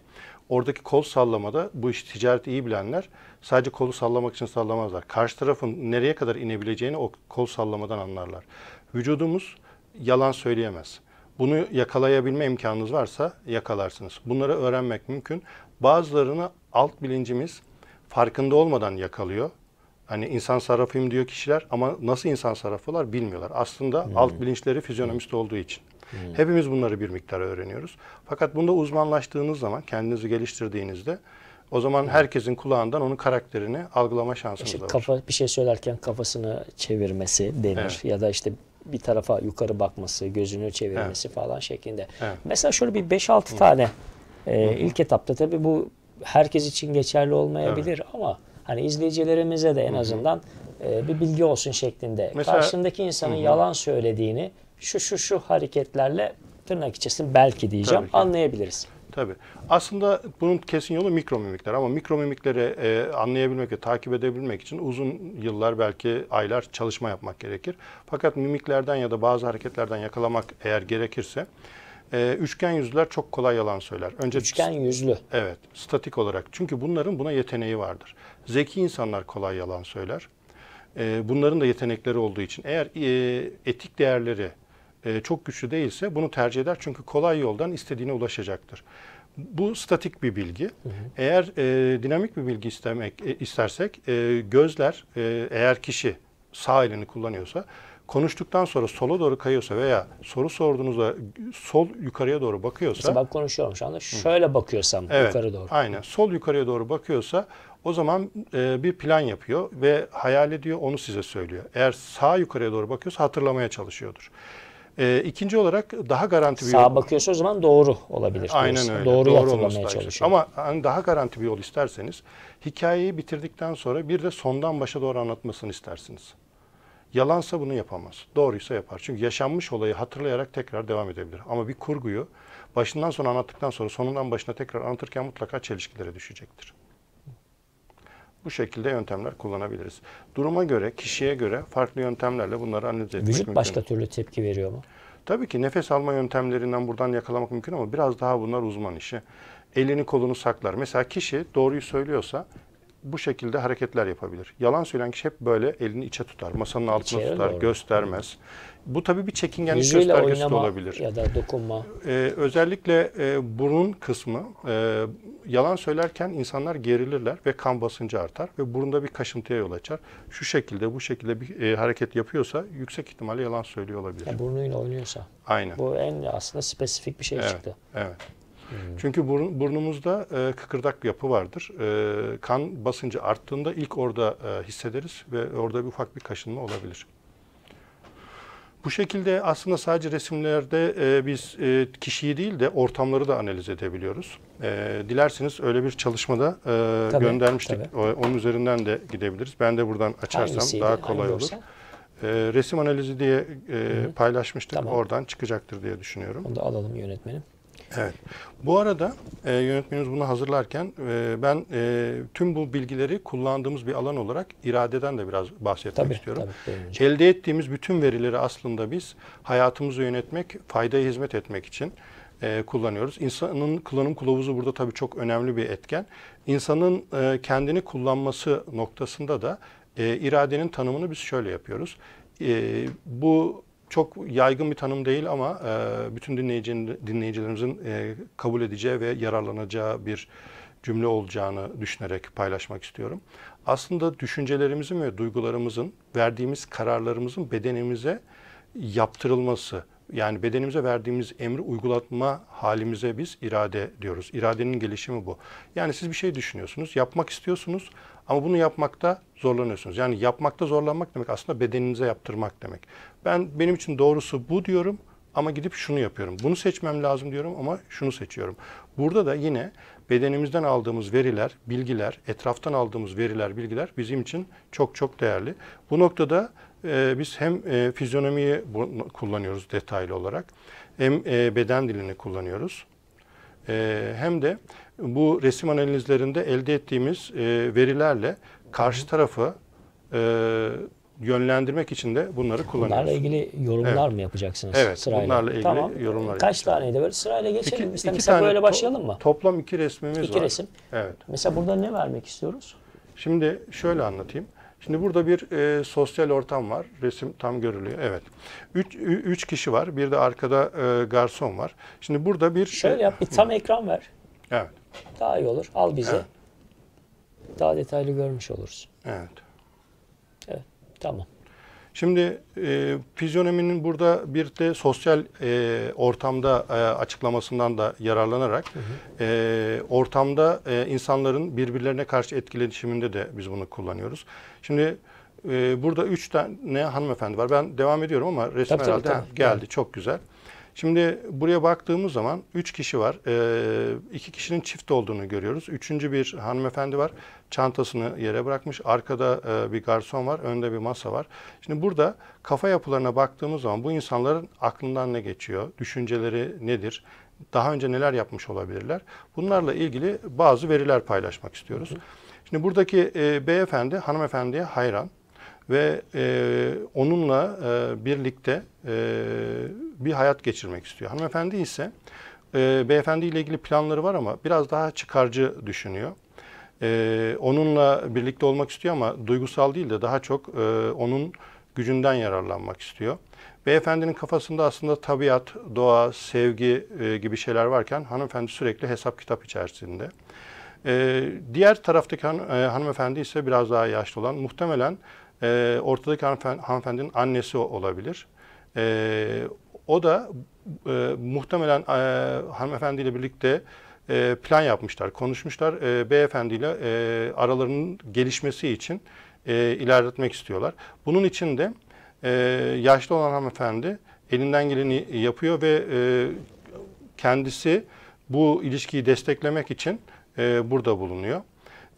oradaki kol sallamada bu iş ticareti iyi bilenler sadece kolu sallamak için sallamazlar. Karşı tarafın nereye kadar inebileceğini o kol sallamadan anlarlar. Vücudumuz yalan söyleyemez. Bunu yakalayabilme imkanınız varsa yakalarsınız. Bunları öğrenmek mümkün. Bazılarını alt bilincimiz farkında olmadan yakalıyor. Hani insan sarrafıyım diyor kişiler ama nasıl insan sarrafılar bilmiyorlar. Aslında hmm. alt bilinçleri fizyonomist hmm. olduğu için. Hmm. Hepimiz bunları bir miktar öğreniyoruz. Fakat bunda uzmanlaştığınız zaman, kendinizi geliştirdiğinizde o zaman hmm. herkesin kulağından onun karakterini algılama şansınız işte var. Kafa, bir şey söylerken kafasını çevirmesi denir evet. ya da işte bir tarafa yukarı bakması, gözünü çevirmesi evet. falan şeklinde. Evet. Mesela şöyle bir 5-6 tane e, ilk etapta tabii bu herkes için geçerli olmayabilir evet. ama hani izleyicilerimize de en azından e, bir bilgi olsun şeklinde. Mesela, Karşındaki insanın hı. yalan söylediğini şu şu şu hareketlerle tırnak içerisinde belki diyeceğim anlayabiliriz. Tabii. Aslında bunun kesin yolu mikro mimikler ama mikromimikleri e, anlayabilmek ve takip edebilmek için uzun yıllar belki aylar çalışma yapmak gerekir. Fakat mimiklerden ya da bazı hareketlerden yakalamak eğer gerekirse e, üçgen yüzlüler çok kolay yalan söyler. Önce üçgen yüzlü. Evet, statik olarak. Çünkü bunların buna yeteneği vardır. Zeki insanlar kolay yalan söyler. E, bunların da yetenekleri olduğu için eğer e, etik değerleri e, çok güçlü değilse bunu tercih eder. Çünkü kolay yoldan istediğine ulaşacaktır. Bu statik bir bilgi. Eğer e, dinamik bir bilgi istemek e, istersek e, gözler e, eğer kişi sağ elini kullanıyorsa konuştuktan sonra sola doğru kayıyorsa veya soru sorduğunuzda sol yukarıya doğru bakıyorsa Mesela bak konuşuyorum şu anda şöyle bakıyorsam evet, yukarı doğru. Aynen. Sol yukarıya doğru bakıyorsa o zaman e, bir plan yapıyor ve hayal ediyor onu size söylüyor. Eğer sağ yukarıya doğru bakıyorsa hatırlamaya çalışıyordur. E, ikinci olarak daha garanti bir Sağa yol. Sağa bakıyorsa o zaman doğru olabilir. Aynen öyle. Doğru, doğru olmaya çalışıyor. Ama hani daha garanti bir yol isterseniz hikayeyi bitirdikten sonra bir de sondan başa doğru anlatmasını istersiniz. Yalansa bunu yapamaz. Doğruysa yapar. Çünkü yaşanmış olayı hatırlayarak tekrar devam edebilir. Ama bir kurguyu başından sona anlattıktan sonra sonundan başına tekrar anlatırken mutlaka çelişkilere düşecektir. Bu şekilde yöntemler kullanabiliriz. Duruma göre, kişiye göre farklı yöntemlerle bunları analiz etmek Vücut mümkün. başka türlü tepki veriyor mu? Tabii ki nefes alma yöntemlerinden buradan yakalamak mümkün ama biraz daha bunlar uzman işi. Elini kolunu saklar. Mesela kişi doğruyu söylüyorsa bu şekilde hareketler yapabilir. Yalan söyleyen kişi hep böyle elini içe tutar, masanın altına İçeri tutar, doğru. göstermez. Bu tabii bir çekingenlik Yüzüyle göstergesi de olabilir. ya da dokunma. Ee, özellikle e, burun kısmı e, yalan söylerken insanlar gerilirler ve kan basıncı artar ve burunda bir kaşıntıya yol açar. Şu şekilde bu şekilde bir e, hareket yapıyorsa yüksek ihtimalle yalan söylüyor olabilir. Yani burnuyla oynuyorsa. Aynen. Bu en aslında spesifik bir şey evet, çıktı. Evet. Çünkü burn, burnumuzda e, kıkırdak yapı vardır. E, kan basıncı arttığında ilk orada e, hissederiz ve orada bir ufak bir kaşınma olabilir. Bu şekilde aslında sadece resimlerde e, biz e, kişiyi değil de ortamları da analiz edebiliyoruz. E, dilerseniz öyle bir çalışmada e, tabii, göndermiştik. Tabii. Onun üzerinden de gidebiliriz. Ben de buradan açarsam Hangisiydi, daha kolay olur. E, resim analizi diye e, paylaşmıştık. Tamam. Oradan çıkacaktır diye düşünüyorum. Onu da alalım yönetmenim. Evet. Bu arada e, yönetmenimiz bunu hazırlarken e, ben e, tüm bu bilgileri kullandığımız bir alan olarak iradeden de biraz bahsetmek tabii, istiyorum. Tabii, Elde ettiğimiz bütün verileri aslında biz hayatımızı yönetmek, faydaya hizmet etmek için e, kullanıyoruz. İnsanın kullanım kılavuzu burada tabii çok önemli bir etken. İnsanın e, kendini kullanması noktasında da e, iradenin tanımını biz şöyle yapıyoruz. E, bu çok yaygın bir tanım değil ama e, bütün dinleyicilerimizin e, kabul edeceği ve yararlanacağı bir cümle olacağını düşünerek paylaşmak istiyorum. Aslında düşüncelerimizin ve duygularımızın, verdiğimiz kararlarımızın bedenimize yaptırılması, yani bedenimize verdiğimiz emri uygulatma halimize biz irade diyoruz. İradenin gelişimi bu. Yani siz bir şey düşünüyorsunuz, yapmak istiyorsunuz ama bunu yapmakta zorlanıyorsunuz. Yani yapmakta zorlanmak demek aslında bedeninize yaptırmak demek. Ben benim için doğrusu bu diyorum ama gidip şunu yapıyorum. Bunu seçmem lazım diyorum ama şunu seçiyorum. Burada da yine bedenimizden aldığımız veriler, bilgiler, etraftan aldığımız veriler, bilgiler bizim için çok çok değerli. Bu noktada e, biz hem e, fizyonomiyi kullanıyoruz detaylı olarak, hem e, beden dilini kullanıyoruz, e, hem de bu resim analizlerinde elde ettiğimiz e, verilerle karşı tarafı e, yönlendirmek için de bunları kullanıyoruz. Bunlarla ilgili yorumlar evet. mı yapacaksınız evet, sırayla? bunlarla ilgili tamam. yorumlar e, Kaç taneydi böyle sırayla geçelim. İki, iki tane, böyle başlayalım mı? Toplam iki resmimiz iki var. İki resim. Evet. Mesela burada ne vermek istiyoruz? Şimdi şöyle anlatayım. Şimdi burada bir e, sosyal ortam var. Resim tam görülüyor. Evet. Üç, üç kişi var. Bir de arkada e, garson var. Şimdi burada bir... Şöyle e, yap. Bir tam ekran ver. Evet. Daha iyi olur. Al bizi. Evet. Daha detaylı görmüş oluruz. Evet. Evet. Tamam. Şimdi e, fizyonominin burada bir de sosyal e, ortamda e, açıklamasından da yararlanarak hı hı. E, ortamda e, insanların birbirlerine karşı etkileşiminde de biz bunu kullanıyoruz. Şimdi e, burada üç tane hanımefendi var. Ben devam ediyorum ama resmen tabii, tabii, tabii. geldi. Evet. Çok güzel. Şimdi buraya baktığımız zaman 3 kişi var. 2 ee, kişinin çift olduğunu görüyoruz. Üçüncü bir hanımefendi var. Çantasını yere bırakmış. Arkada e, bir garson var. Önde bir masa var. Şimdi burada kafa yapılarına baktığımız zaman bu insanların aklından ne geçiyor? Düşünceleri nedir? Daha önce neler yapmış olabilirler? Bunlarla ilgili bazı veriler paylaşmak istiyoruz. Şimdi buradaki e, beyefendi hanımefendiye hayran ve e, onunla e, birlikte e, bir hayat geçirmek istiyor. Hanımefendi ise e, beyefendi ile ilgili planları var ama biraz daha çıkarcı düşünüyor. E, onunla birlikte olmak istiyor ama duygusal değil de daha çok e, onun gücünden yararlanmak istiyor. Beyefendinin kafasında aslında tabiat, doğa, sevgi e, gibi şeyler varken hanımefendi sürekli hesap kitap içerisinde. E, diğer taraftaki han, e, hanımefendi ise biraz daha yaşlı olan muhtemelen e, ortadaki hanımefendi, hanımefendinin annesi olabilir. E, o da e, muhtemelen e, hanımefendiyle birlikte e, plan yapmışlar, konuşmuşlar. E, beyefendiyle e, aralarının gelişmesi için e, ilerletmek istiyorlar. Bunun için de e, yaşlı olan hanımefendi elinden geleni yapıyor ve e, kendisi bu ilişkiyi desteklemek için e, burada bulunuyor.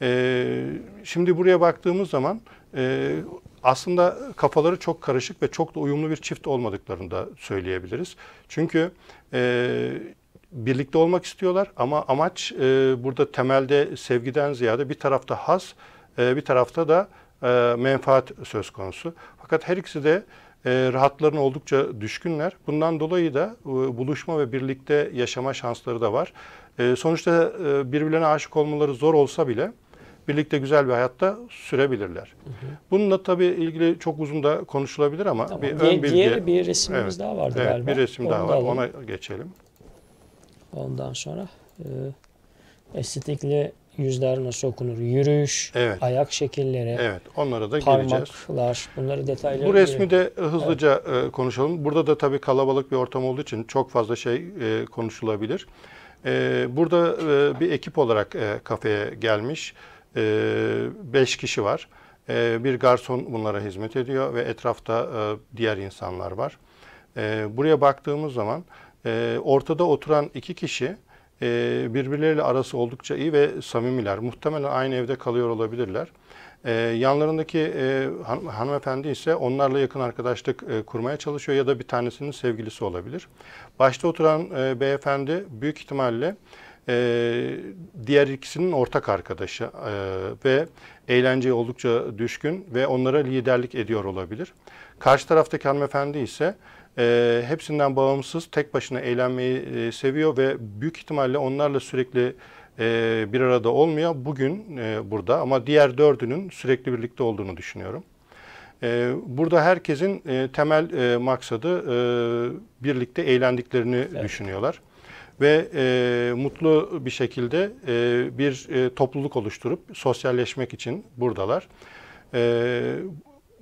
E, şimdi buraya baktığımız zaman e, aslında kafaları çok karışık ve çok da uyumlu bir çift olmadıklarını da söyleyebiliriz. Çünkü e, birlikte olmak istiyorlar ama amaç e, burada temelde sevgiden ziyade bir tarafta haz, e, bir tarafta da e, menfaat söz konusu. Fakat her ikisi de e, rahatlarına oldukça düşkünler. Bundan dolayı da e, buluşma ve birlikte yaşama şansları da var. E, sonuçta e, birbirlerine aşık olmaları zor olsa bile birlikte güzel bir hayatta sürebilirler. Hı hı. Bununla tabii ilgili çok uzun da konuşulabilir ama tamam. bir ön bilgi. Diğer bir resimimiz evet, daha vardı evet, galiba. Bir resim Onu daha var. Alalım. Ona geçelim. Ondan sonra e, estetikli yüzler nasıl okunur? Yürüyüş, evet. ayak şekilleri, evet, onlara da parmaklar, gireceğiz. bunları detaylı. Bu resmi de hızlıca evet. E, konuşalım. Burada da tabii kalabalık bir ortam olduğu için çok fazla şey e, konuşulabilir. E, burada bir ekip olarak kafeye gelmiş. 5 ee, kişi var. Ee, bir garson bunlara hizmet ediyor ve etrafta e, diğer insanlar var. Ee, buraya baktığımız zaman e, ortada oturan iki kişi e, birbirleriyle arası oldukça iyi ve samimiler. Muhtemelen aynı evde kalıyor olabilirler. yanlarındaki hanımefendi ise onlarla yakın arkadaşlık kurmaya çalışıyor ya da bir tanesinin sevgilisi olabilir. Başta oturan beyefendi büyük ihtimalle ee, diğer ikisinin ortak arkadaşı ee, ve eğlenceye oldukça düşkün ve onlara liderlik ediyor olabilir. Karşı taraftaki hanımefendi ise e, hepsinden bağımsız tek başına eğlenmeyi e, seviyor ve büyük ihtimalle onlarla sürekli e, bir arada olmuyor. Bugün e, burada ama diğer dördünün sürekli birlikte olduğunu düşünüyorum. E, burada herkesin e, temel e, maksadı birlikte eğlendiklerini evet. düşünüyorlar ve e, mutlu bir şekilde e, bir e, topluluk oluşturup sosyalleşmek için buradalar. E,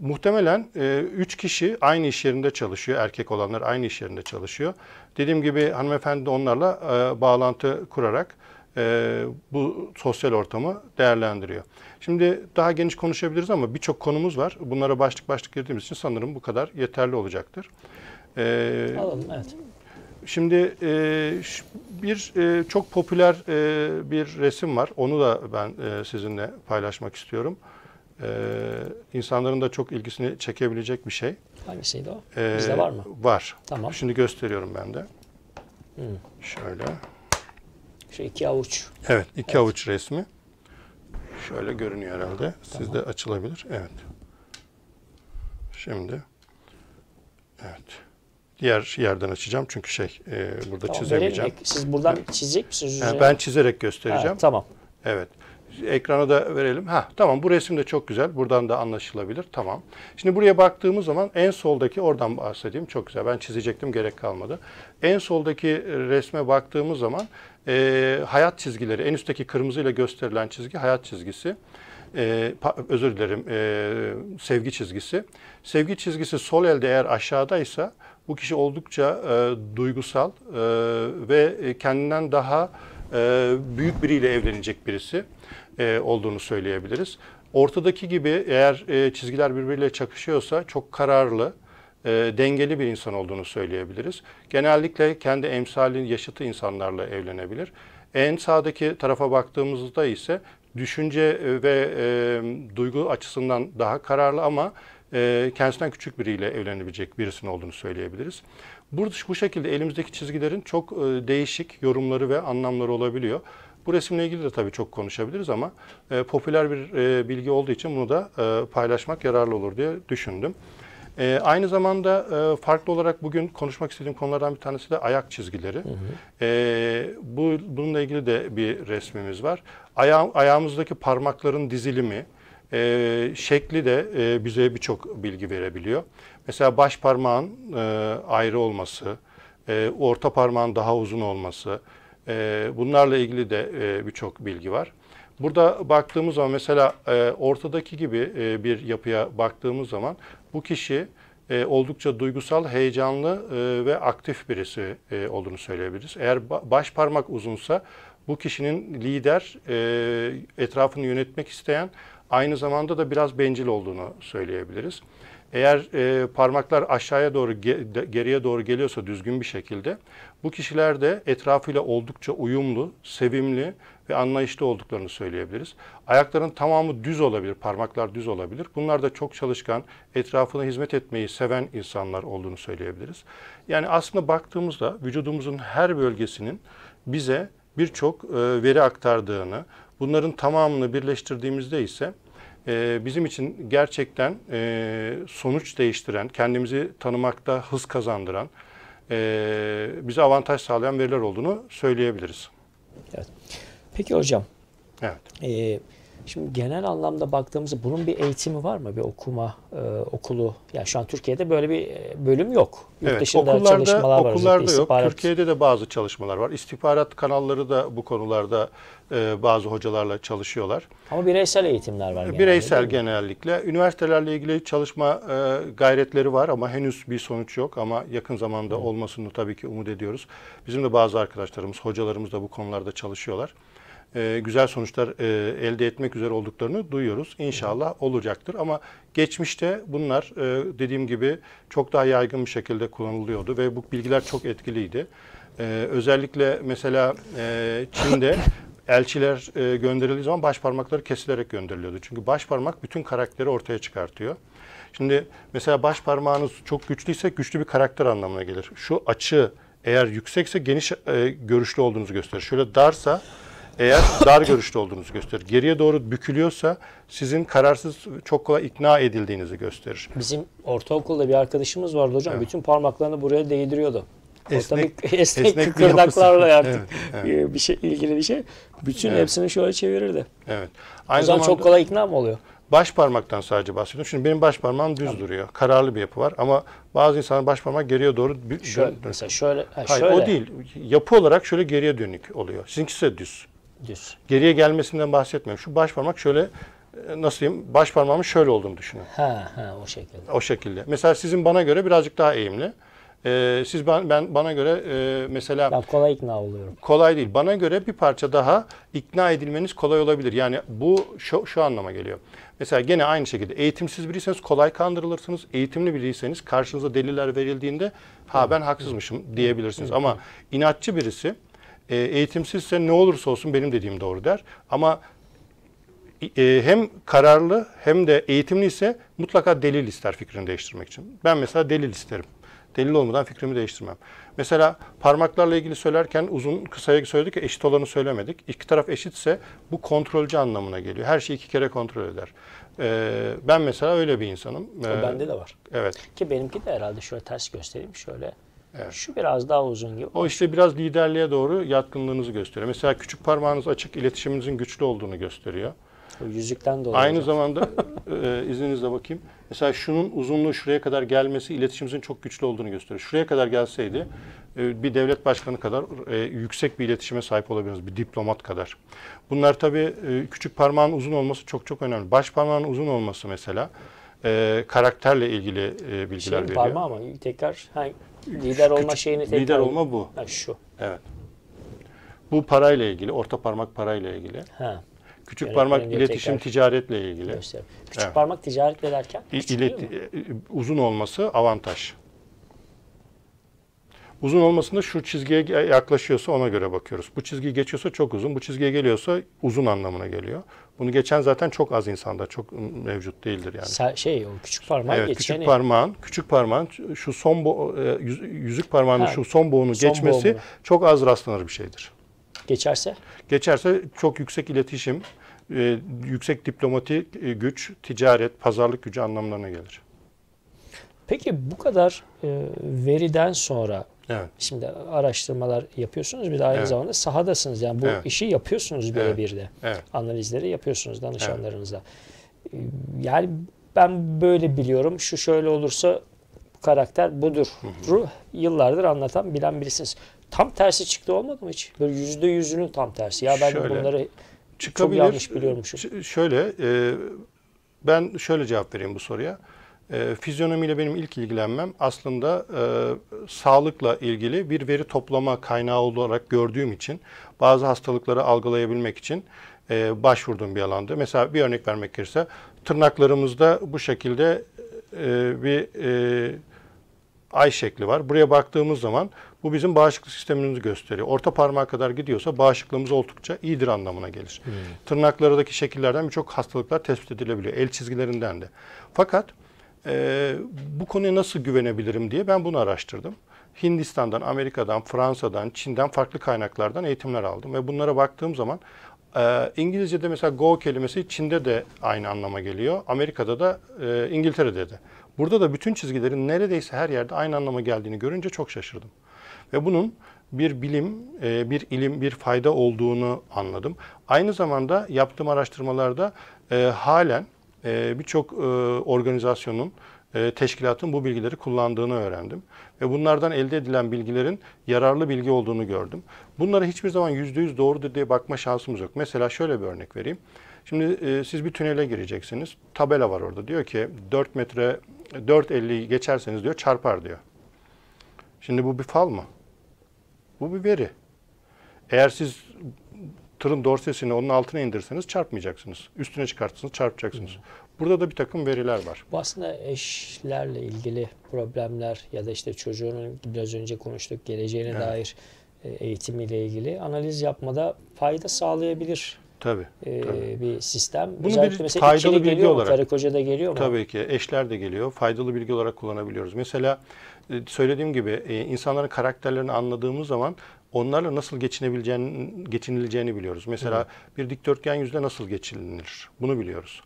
muhtemelen e, üç kişi aynı iş yerinde çalışıyor. Erkek olanlar aynı iş yerinde çalışıyor. Dediğim gibi hanımefendi onlarla e, bağlantı kurarak e, bu sosyal ortamı değerlendiriyor. Şimdi daha geniş konuşabiliriz ama birçok konumuz var. Bunlara başlık başlık girdiğimiz için sanırım bu kadar yeterli olacaktır. E, Alalım, evet. Şimdi e, bir e, çok popüler e, bir resim var. Onu da ben e, sizinle paylaşmak istiyorum. E, insanların da çok ilgisini çekebilecek bir şey. Hangisiydi o? E, Bizde var mı? Var. Tamam. Şimdi gösteriyorum ben de. Hmm. Şöyle. Şu iki avuç. Evet, iki evet. avuç resmi. Şöyle görünüyor herhalde. Sizde tamam. açılabilir. Evet. Şimdi. Evet diğer yerden açacağım çünkü şey e, burada tamam, çizemeyeceğim. Verelim. Siz buradan evet. çizecek misiniz? Yani ben çizerek göstereceğim. Evet, tamam. Evet. Ekrana da verelim. Ha tamam bu resim de çok güzel. Buradan da anlaşılabilir. Tamam. Şimdi buraya baktığımız zaman en soldaki oradan bahsedeyim. Çok güzel. Ben çizecektim gerek kalmadı. En soldaki resme baktığımız zaman e, hayat çizgileri en üstteki kırmızıyla gösterilen çizgi hayat çizgisi e, özür dilerim e, sevgi çizgisi. Sevgi çizgisi sol elde eğer aşağıdaysa bu kişi oldukça e, duygusal e, ve e, kendinden daha e, büyük biriyle evlenecek birisi e, olduğunu söyleyebiliriz. Ortadaki gibi eğer e, çizgiler birbiriyle çakışıyorsa çok kararlı, e, dengeli bir insan olduğunu söyleyebiliriz. Genellikle kendi emsalin yaşıtı insanlarla evlenebilir. En sağdaki tarafa baktığımızda ise düşünce ve e, duygu açısından daha kararlı ama ee, kendisinden küçük biriyle evlenebilecek birisinin olduğunu söyleyebiliriz. Burada bu şekilde elimizdeki çizgilerin çok e, değişik yorumları ve anlamları olabiliyor. Bu resimle ilgili de tabii çok konuşabiliriz ama e, popüler bir e, bilgi olduğu için bunu da e, paylaşmak yararlı olur diye düşündüm. E, aynı zamanda e, farklı olarak bugün konuşmak istediğim konulardan bir tanesi de ayak çizgileri. Hı hı. E, bu Bununla ilgili de bir resmimiz var. Aya, ayağımızdaki parmakların dizilimi, e, şekli de e, bize birçok bilgi verebiliyor. Mesela baş parmağın e, ayrı olması, e, orta parmağın daha uzun olması, e, bunlarla ilgili de e, birçok bilgi var. Burada baktığımız zaman mesela e, ortadaki gibi e, bir yapıya baktığımız zaman bu kişi e, oldukça duygusal, heyecanlı e, ve aktif birisi e, olduğunu söyleyebiliriz. Eğer ba baş parmak uzunsa bu kişinin lider, e, etrafını yönetmek isteyen aynı zamanda da biraz bencil olduğunu söyleyebiliriz. Eğer e, parmaklar aşağıya doğru ge, geriye doğru geliyorsa düzgün bir şekilde bu kişiler de etrafıyla oldukça uyumlu, sevimli ve anlayışlı olduklarını söyleyebiliriz. Ayakların tamamı düz olabilir, parmaklar düz olabilir. Bunlar da çok çalışkan, etrafına hizmet etmeyi seven insanlar olduğunu söyleyebiliriz. Yani aslında baktığımızda vücudumuzun her bölgesinin bize birçok e, veri aktardığını, Bunların tamamını birleştirdiğimizde ise e, bizim için gerçekten e, sonuç değiştiren, kendimizi tanımakta hız kazandıran, e, bize avantaj sağlayan veriler olduğunu söyleyebiliriz. Evet. Peki hocam. Evet. E, Şimdi genel anlamda baktığımızda bunun bir eğitimi var mı? Bir okuma e, okulu. Ya yani şu an Türkiye'de böyle bir e, bölüm yok. Yurt evet, dışında okullarda, çalışmalar var. Okullarda yok. İstihbarat... Türkiye'de de bazı çalışmalar var. İstihbarat kanalları da bu konularda e, bazı hocalarla çalışıyorlar. Ama bireysel eğitimler var. E, genelde, bireysel genellikle. Üniversitelerle ilgili çalışma e, gayretleri var ama henüz bir sonuç yok. Ama yakın zamanda Hı. olmasını tabii ki umut ediyoruz. Bizim de bazı arkadaşlarımız, hocalarımız da bu konularda çalışıyorlar. E, güzel sonuçlar e, elde etmek üzere olduklarını duyuyoruz. İnşallah olacaktır ama geçmişte bunlar e, dediğim gibi çok daha yaygın bir şekilde kullanılıyordu ve bu bilgiler çok etkiliydi. özellikle mesela Çin'de elçiler e, gönderildiği zaman baş parmakları kesilerek gönderiliyordu. Çünkü baş parmak bütün karakteri ortaya çıkartıyor. Şimdi mesela baş parmağınız çok güçlüyse güçlü bir karakter anlamına gelir. Şu açı eğer yüksekse geniş e, görüşlü olduğunuzu gösterir. Şöyle darsa eğer dar görüşte olduğunuzu gösterir. Geriye doğru bükülüyorsa sizin kararsız çok kolay ikna edildiğinizi gösterir. Bizim ortaokulda bir arkadaşımız vardı hocam. Evet. Bütün parmaklarını buraya değdiriyordu. Esnek, Ortalık, esnek, esnek kıkırdaklarla yaptık. evet, evet. Ee, bir şey ilgili bir şey. Bütün evet. hepsini şöyle çevirirdi. Evet. Aynı o zaman çok kolay ikna mı oluyor? Baş parmaktan sadece bahsediyorum. Şimdi benim baş parmağım düz Tabii. duruyor. Kararlı bir yapı var ama bazı insanın baş parmağı geriye doğru şöyle, dön, mesela şöyle, ha, Hayır, şöyle. o değil. Yapı olarak şöyle geriye dönük oluyor. Sizinkisi de düz diyorsun. Geriye gelmesinden bahsetmiyorum. Şu baş parmak şöyle e, nasıl diyeyim baş parmağımın şöyle olduğunu düşünün. Ha ha o şekilde. O şekilde. Mesela sizin bana göre birazcık daha eğimli. Ee, siz ben, ben bana göre e, mesela ben kolay ikna oluyorum. Kolay değil. Bana göre bir parça daha ikna edilmeniz kolay olabilir. Yani bu şu, şu anlama geliyor. Mesela gene aynı şekilde eğitimsiz biriyseniz kolay kandırılırsınız. Eğitimli biriyseniz karşınıza deliller verildiğinde ha ben haksızmışım diyebilirsiniz. Ama inatçı birisi e, eğitimsizsen ne olursa olsun benim dediğim doğru der. Ama e, hem kararlı hem de eğitimli ise mutlaka delil ister fikrini değiştirmek için. Ben mesela delil isterim. Delil olmadan fikrimi değiştirmem. Mesela parmaklarla ilgili söylerken uzun kısaya söyledik ya eşit olanı söylemedik. İki taraf eşitse bu kontrolcü anlamına geliyor. Her şeyi iki kere kontrol eder. Ee, ben mesela öyle bir insanım. Ee, o bende de var. Evet. Ki benimki de herhalde şöyle ters göstereyim. Şöyle Evet. Şu biraz daha uzun gibi. O işte biraz liderliğe doğru yatkınlığınızı gösteriyor. Mesela küçük parmağınız açık, iletişiminizin güçlü olduğunu gösteriyor. O yüzükten dolayı. Aynı hocam. zamanda e, e, izninizle bakayım. Mesela şunun uzunluğu şuraya kadar gelmesi iletişimimizin çok güçlü olduğunu gösteriyor. Şuraya kadar gelseydi e, bir devlet başkanı kadar e, yüksek bir iletişime sahip olabiliriz. Bir diplomat kadar. Bunlar tabii e, küçük parmağın uzun olması çok çok önemli. Baş parmağın uzun olması mesela e, karakterle ilgili e, bilgiler şey, veriyor. Parmağı ama tekrar... Ha, Lider olma küçük, şeyini tekrar... Lider olma bu. Ha, şu. Evet. Bu parayla ilgili, orta parmak parayla ilgili. Ha. Küçük Yönetmenin parmak iletişim ticaretle ilgili. Göster. Küçük evet. parmak ticaretle derken? İ, ilet, e, uzun olması avantaj. Uzun olmasında şu çizgiye yaklaşıyorsa ona göre bakıyoruz. Bu çizgi geçiyorsa çok uzun, bu çizgiye geliyorsa uzun anlamına geliyor. Bunu geçen zaten çok az insanda çok mevcut değildir yani. şey o küçük parmağın evet, geçeni. Küçük parmağın, küçük parmağın şu son bo- e, yüzük parmağının ha, şu son boğunu son geçmesi boğumunu. çok az rastlanır bir şeydir. Geçerse? Geçerse çok yüksek iletişim, e, yüksek diplomatik e, güç, ticaret, pazarlık gücü anlamlarına gelir. Peki bu kadar e, veriden sonra Evet. Şimdi araştırmalar yapıyorsunuz bir de aynı evet. zamanda sahadasınız. Yani bu evet. işi yapıyorsunuz birebir de. Evet. Analizleri yapıyorsunuz danışanlarınızla. Evet. Yani ben böyle biliyorum. Şu şöyle olursa bu karakter budur. Hı Yıllardır anlatan bilen birisiniz. Tam tersi çıktı olmadı mı hiç? Böyle yüzde yüzünün tam tersi. Ya ben şöyle, bunları çok yanlış biliyormuşum. Şöyle e, ben şöyle cevap vereyim bu soruya. E, fizyonomiyle benim ilk ilgilenmem aslında e, sağlıkla ilgili bir veri toplama kaynağı olarak gördüğüm için bazı hastalıkları algılayabilmek için e, başvurduğum bir alandı. Mesela bir örnek vermek gerekirse tırnaklarımızda bu şekilde e, bir e, ay şekli var. Buraya baktığımız zaman bu bizim bağışıklık sistemimizi gösteriyor. Orta parmağa kadar gidiyorsa bağışıklığımız oldukça iyidir anlamına gelir. Hmm. Tırnaklardaki şekillerden birçok hastalıklar tespit edilebiliyor. El çizgilerinden de. Fakat e, bu konuya nasıl güvenebilirim diye ben bunu araştırdım. Hindistan'dan, Amerika'dan, Fransa'dan, Çin'den farklı kaynaklardan eğitimler aldım ve bunlara baktığım zaman e, İngilizce'de mesela go kelimesi Çin'de de aynı anlama geliyor. Amerika'da da e, İngiltere'de de. Burada da bütün çizgilerin neredeyse her yerde aynı anlama geldiğini görünce çok şaşırdım. Ve bunun bir bilim, e, bir ilim, bir fayda olduğunu anladım. Aynı zamanda yaptığım araştırmalarda e, halen ee, birçok e, organizasyonun, e, teşkilatın bu bilgileri kullandığını öğrendim. Ve bunlardan elde edilen bilgilerin yararlı bilgi olduğunu gördüm. Bunlara hiçbir zaman %100 doğrudur diye bakma şansımız yok. Mesela şöyle bir örnek vereyim. Şimdi e, siz bir tünele gireceksiniz. Tabela var orada. Diyor ki 4 metre 4.50'yi geçerseniz diyor çarpar diyor. Şimdi bu bir fal mı? Bu bir veri. Eğer siz tırın dorsesini onun altına indirseniz çarpmayacaksınız. Üstüne çıkartırsınız çarpacaksınız. Hı. Burada da bir takım veriler var. Bu aslında eşlerle ilgili problemler ya da işte çocuğunun biraz önce konuştuk geleceğine evet. dair e, eğitimiyle ilgili analiz yapmada fayda sağlayabilir. Tabii, e, tabii. bir sistem. Bunu bir faydalı bilgi olarak. Mu? Karı koca da geliyor mu? Tabii ki. Eşler de geliyor. Faydalı bilgi olarak kullanabiliyoruz. Mesela e, söylediğim gibi e, insanların karakterlerini anladığımız zaman onlarla nasıl geçinebileceğini, geçinileceğini biliyoruz. Mesela Hı. bir dikdörtgen yüzde nasıl geçinilir? Bunu biliyoruz.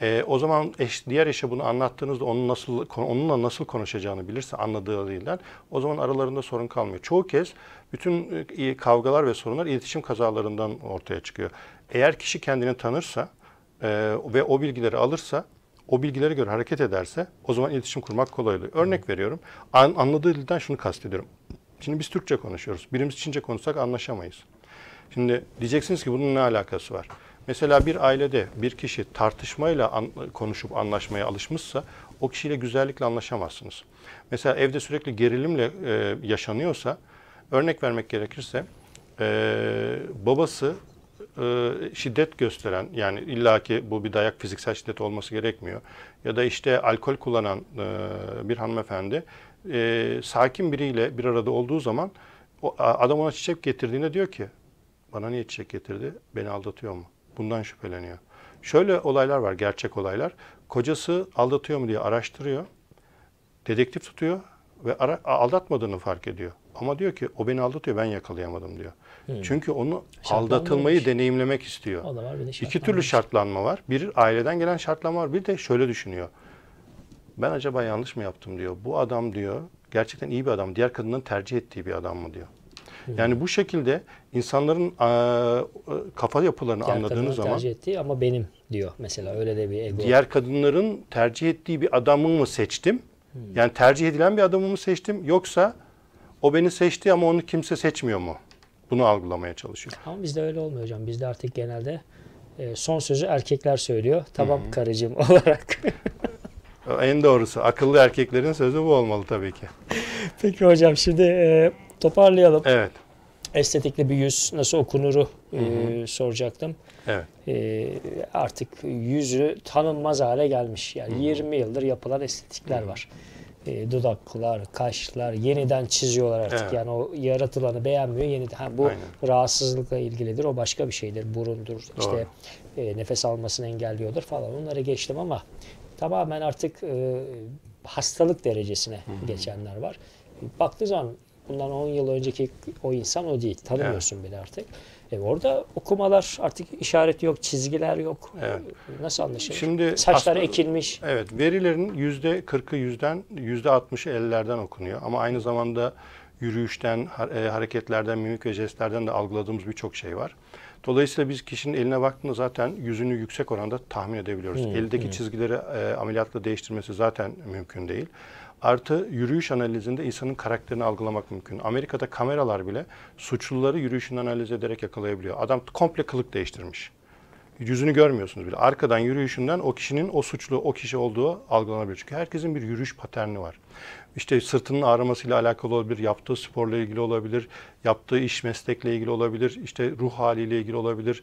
E, o zaman eş, diğer eşe bunu anlattığınızda onun nasıl onunla nasıl konuşacağını bilirse anladığıyla o zaman aralarında sorun kalmıyor. Çoğu kez bütün e, kavgalar ve sorunlar iletişim kazalarından ortaya çıkıyor. Eğer kişi kendini tanırsa e, ve o bilgileri alırsa o bilgilere göre hareket ederse o zaman iletişim kurmak kolay oluyor. Örnek veriyorum. An, anladığı dilden şunu kastediyorum. Şimdi biz Türkçe konuşuyoruz. Birimiz Çince konuşsak anlaşamayız. Şimdi diyeceksiniz ki bunun ne alakası var? Mesela bir ailede bir kişi tartışmayla an, konuşup anlaşmaya alışmışsa o kişiyle güzellikle anlaşamazsınız. Mesela evde sürekli gerilimle e, yaşanıyorsa örnek vermek gerekirse e, babası e, şiddet gösteren yani illaki bu bir dayak fiziksel şiddet olması gerekmiyor. Ya da işte alkol kullanan e, bir hanımefendi e, sakin biriyle bir arada olduğu zaman o, adam ona çiçek getirdiğinde diyor ki bana niye çiçek getirdi? Beni aldatıyor mu? Bundan şüpheleniyor. Şöyle olaylar var gerçek olaylar. Kocası aldatıyor mu diye araştırıyor. Dedektif tutuyor ve ara, aldatmadığını fark ediyor. Ama diyor ki o beni aldatıyor ben yakalayamadım diyor. Hmm. Çünkü onu aldatılmayı deneyimlemek istiyor. İki türlü şartlanma var. Bir aileden gelen şartlanma var. Bir de şöyle düşünüyor. Ben acaba yanlış mı yaptım diyor. Bu adam diyor gerçekten iyi bir adam. Diğer kadının tercih ettiği bir adam mı diyor. Hmm. Yani bu şekilde insanların a, kafa yapılarını Diğer anladığınız zaman tercih ettiği ama benim diyor mesela öyle de bir ego. Diğer kadınların tercih ettiği bir adamı mı seçtim? Hmm. Yani tercih edilen bir adamı mı seçtim yoksa o beni seçti ama onu kimse seçmiyor mu? Bunu algılamaya çalışıyor. Ama bizde öyle olmuyor hocam. Bizde artık genelde e, son sözü erkekler söylüyor. Tamam karıcığım olarak. en doğrusu akıllı erkeklerin sözü bu olmalı tabii ki. Peki hocam şimdi e, toparlayalım. Evet estetikli bir yüz nasıl okunuru E, soracaktım. Evet. E, artık yüzü tanınmaz hale gelmiş. Yani hı hı. 20 yıldır yapılan estetikler hı hı. var. E, dudaklar, kaşlar yeniden çiziyorlar artık. Evet. Yani o yaratılanı beğenmiyor. Yeniden ha, bu Aynen. rahatsızlıkla ilgilidir. O başka bir şeydir. Burundur. Doğru. işte e, nefes almasını engelliyordur falan. Onları geçtim ama tamamen artık e, hastalık derecesine Hı-hı. geçenler var. Baktığı zaman bundan 10 yıl önceki o insan o değil. Tanımıyorsun evet. bile artık. E orada okumalar artık işaret yok, çizgiler yok. Evet. Nasıl anlaşılır? Şimdi saçlar ekilmiş. Evet, verilerin yüzde 40'ı yüzden, yüzde 60'ı ellerden okunuyor. Ama aynı zamanda yürüyüşten, e, hareketlerden, mimik ve jestlerden de algıladığımız birçok şey var. Dolayısıyla biz kişinin eline baktığında zaten yüzünü yüksek oranda tahmin edebiliyoruz. Hmm, Eldeki hmm. çizgileri e, ameliyatla değiştirmesi zaten mümkün değil. Artı yürüyüş analizinde insanın karakterini algılamak mümkün. Amerika'da kameralar bile suçluları yürüyüşünü analiz ederek yakalayabiliyor. Adam komple kılık değiştirmiş. Yüzünü görmüyorsunuz bile. Arkadan yürüyüşünden o kişinin o suçlu, o kişi olduğu algılanabilir. Çünkü herkesin bir yürüyüş paterni var. İşte sırtının ağrımasıyla alakalı olabilir, yaptığı sporla ilgili olabilir, yaptığı iş meslekle ilgili olabilir, işte ruh haliyle ilgili olabilir,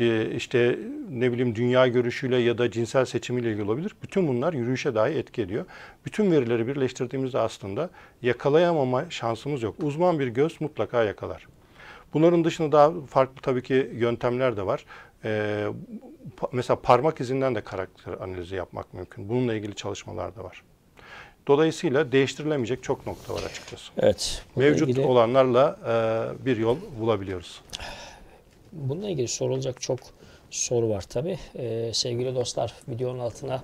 e, işte ne bileyim dünya görüşüyle ya da cinsel seçimiyle ilgili olabilir. Bütün bunlar yürüyüşe dahi etki ediyor. Bütün verileri birleştirdiğimizde aslında yakalayamama şansımız yok. Uzman bir göz mutlaka yakalar. Bunların dışında daha farklı tabii ki yöntemler de var. Ee, mesela parmak izinden de karakter analizi yapmak mümkün. Bununla ilgili çalışmalar da var. Dolayısıyla değiştirilemeyecek çok nokta var açıkçası. Evet. Mevcut ilgili... olanlarla e, bir yol bulabiliyoruz. Bununla ilgili sorulacak çok soru var tabi. Ee, sevgili dostlar videonun altına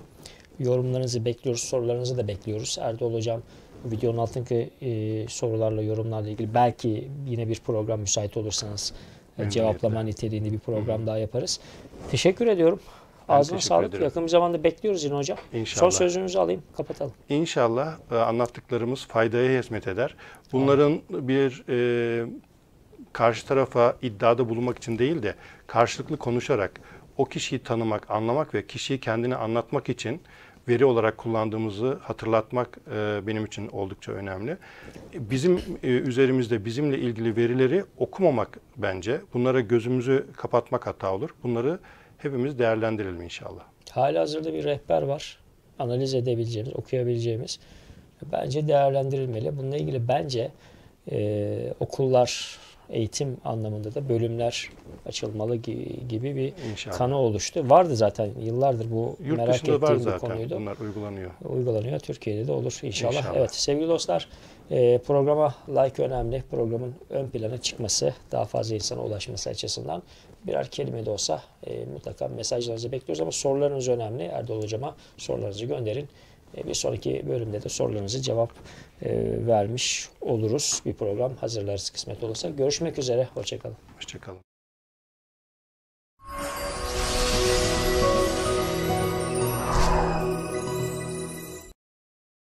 yorumlarınızı bekliyoruz. Sorularınızı da bekliyoruz. Erdoğan Hocam videonun altındaki e, sorularla yorumlarla ilgili belki yine bir program müsait olursanız e, cevaplama niteliğinde bir program Hı-hı. daha yaparız. Teşekkür ediyorum. Ağzına sağlık. Ederim. Yakın bir zamanda bekliyoruz yine hocam. İnşallah. Son sözünüzü alayım, kapatalım. İnşallah e, anlattıklarımız faydaya hizmet eder. Bunların evet. bir e, karşı tarafa iddiada bulunmak için değil de karşılıklı konuşarak o kişiyi tanımak, anlamak ve kişiyi kendini anlatmak için veri olarak kullandığımızı hatırlatmak e, benim için oldukça önemli. Bizim e, üzerimizde bizimle ilgili verileri okumamak bence. Bunlara gözümüzü kapatmak hata olur. Bunları hepimiz değerlendirelim inşallah. Hala hazırda bir rehber var. Analiz edebileceğimiz, okuyabileceğimiz. Bence değerlendirilmeli. Bununla ilgili bence e, okullar eğitim anlamında da bölümler açılmalı gibi bir İnşallah. kanı oluştu. Vardı zaten yıllardır bu Yurt merak ettiğim var zaten. konuydu. Bunlar uygulanıyor. Uygulanıyor. Türkiye'de de olur inşallah. inşallah. Evet sevgili dostlar e, programa like önemli. Programın ön plana çıkması, daha fazla insana ulaşması açısından birer kelime de olsa e, mutlaka mesajlarınızı bekliyoruz ama sorularınız önemli. Erdal Hocam'a sorularınızı gönderin. E, bir sonraki bölümde de sorularınızı cevap e, vermiş oluruz. Bir program hazırlarız kısmet olursa. Görüşmek üzere. Hoşçakalın. Hoşçakalın.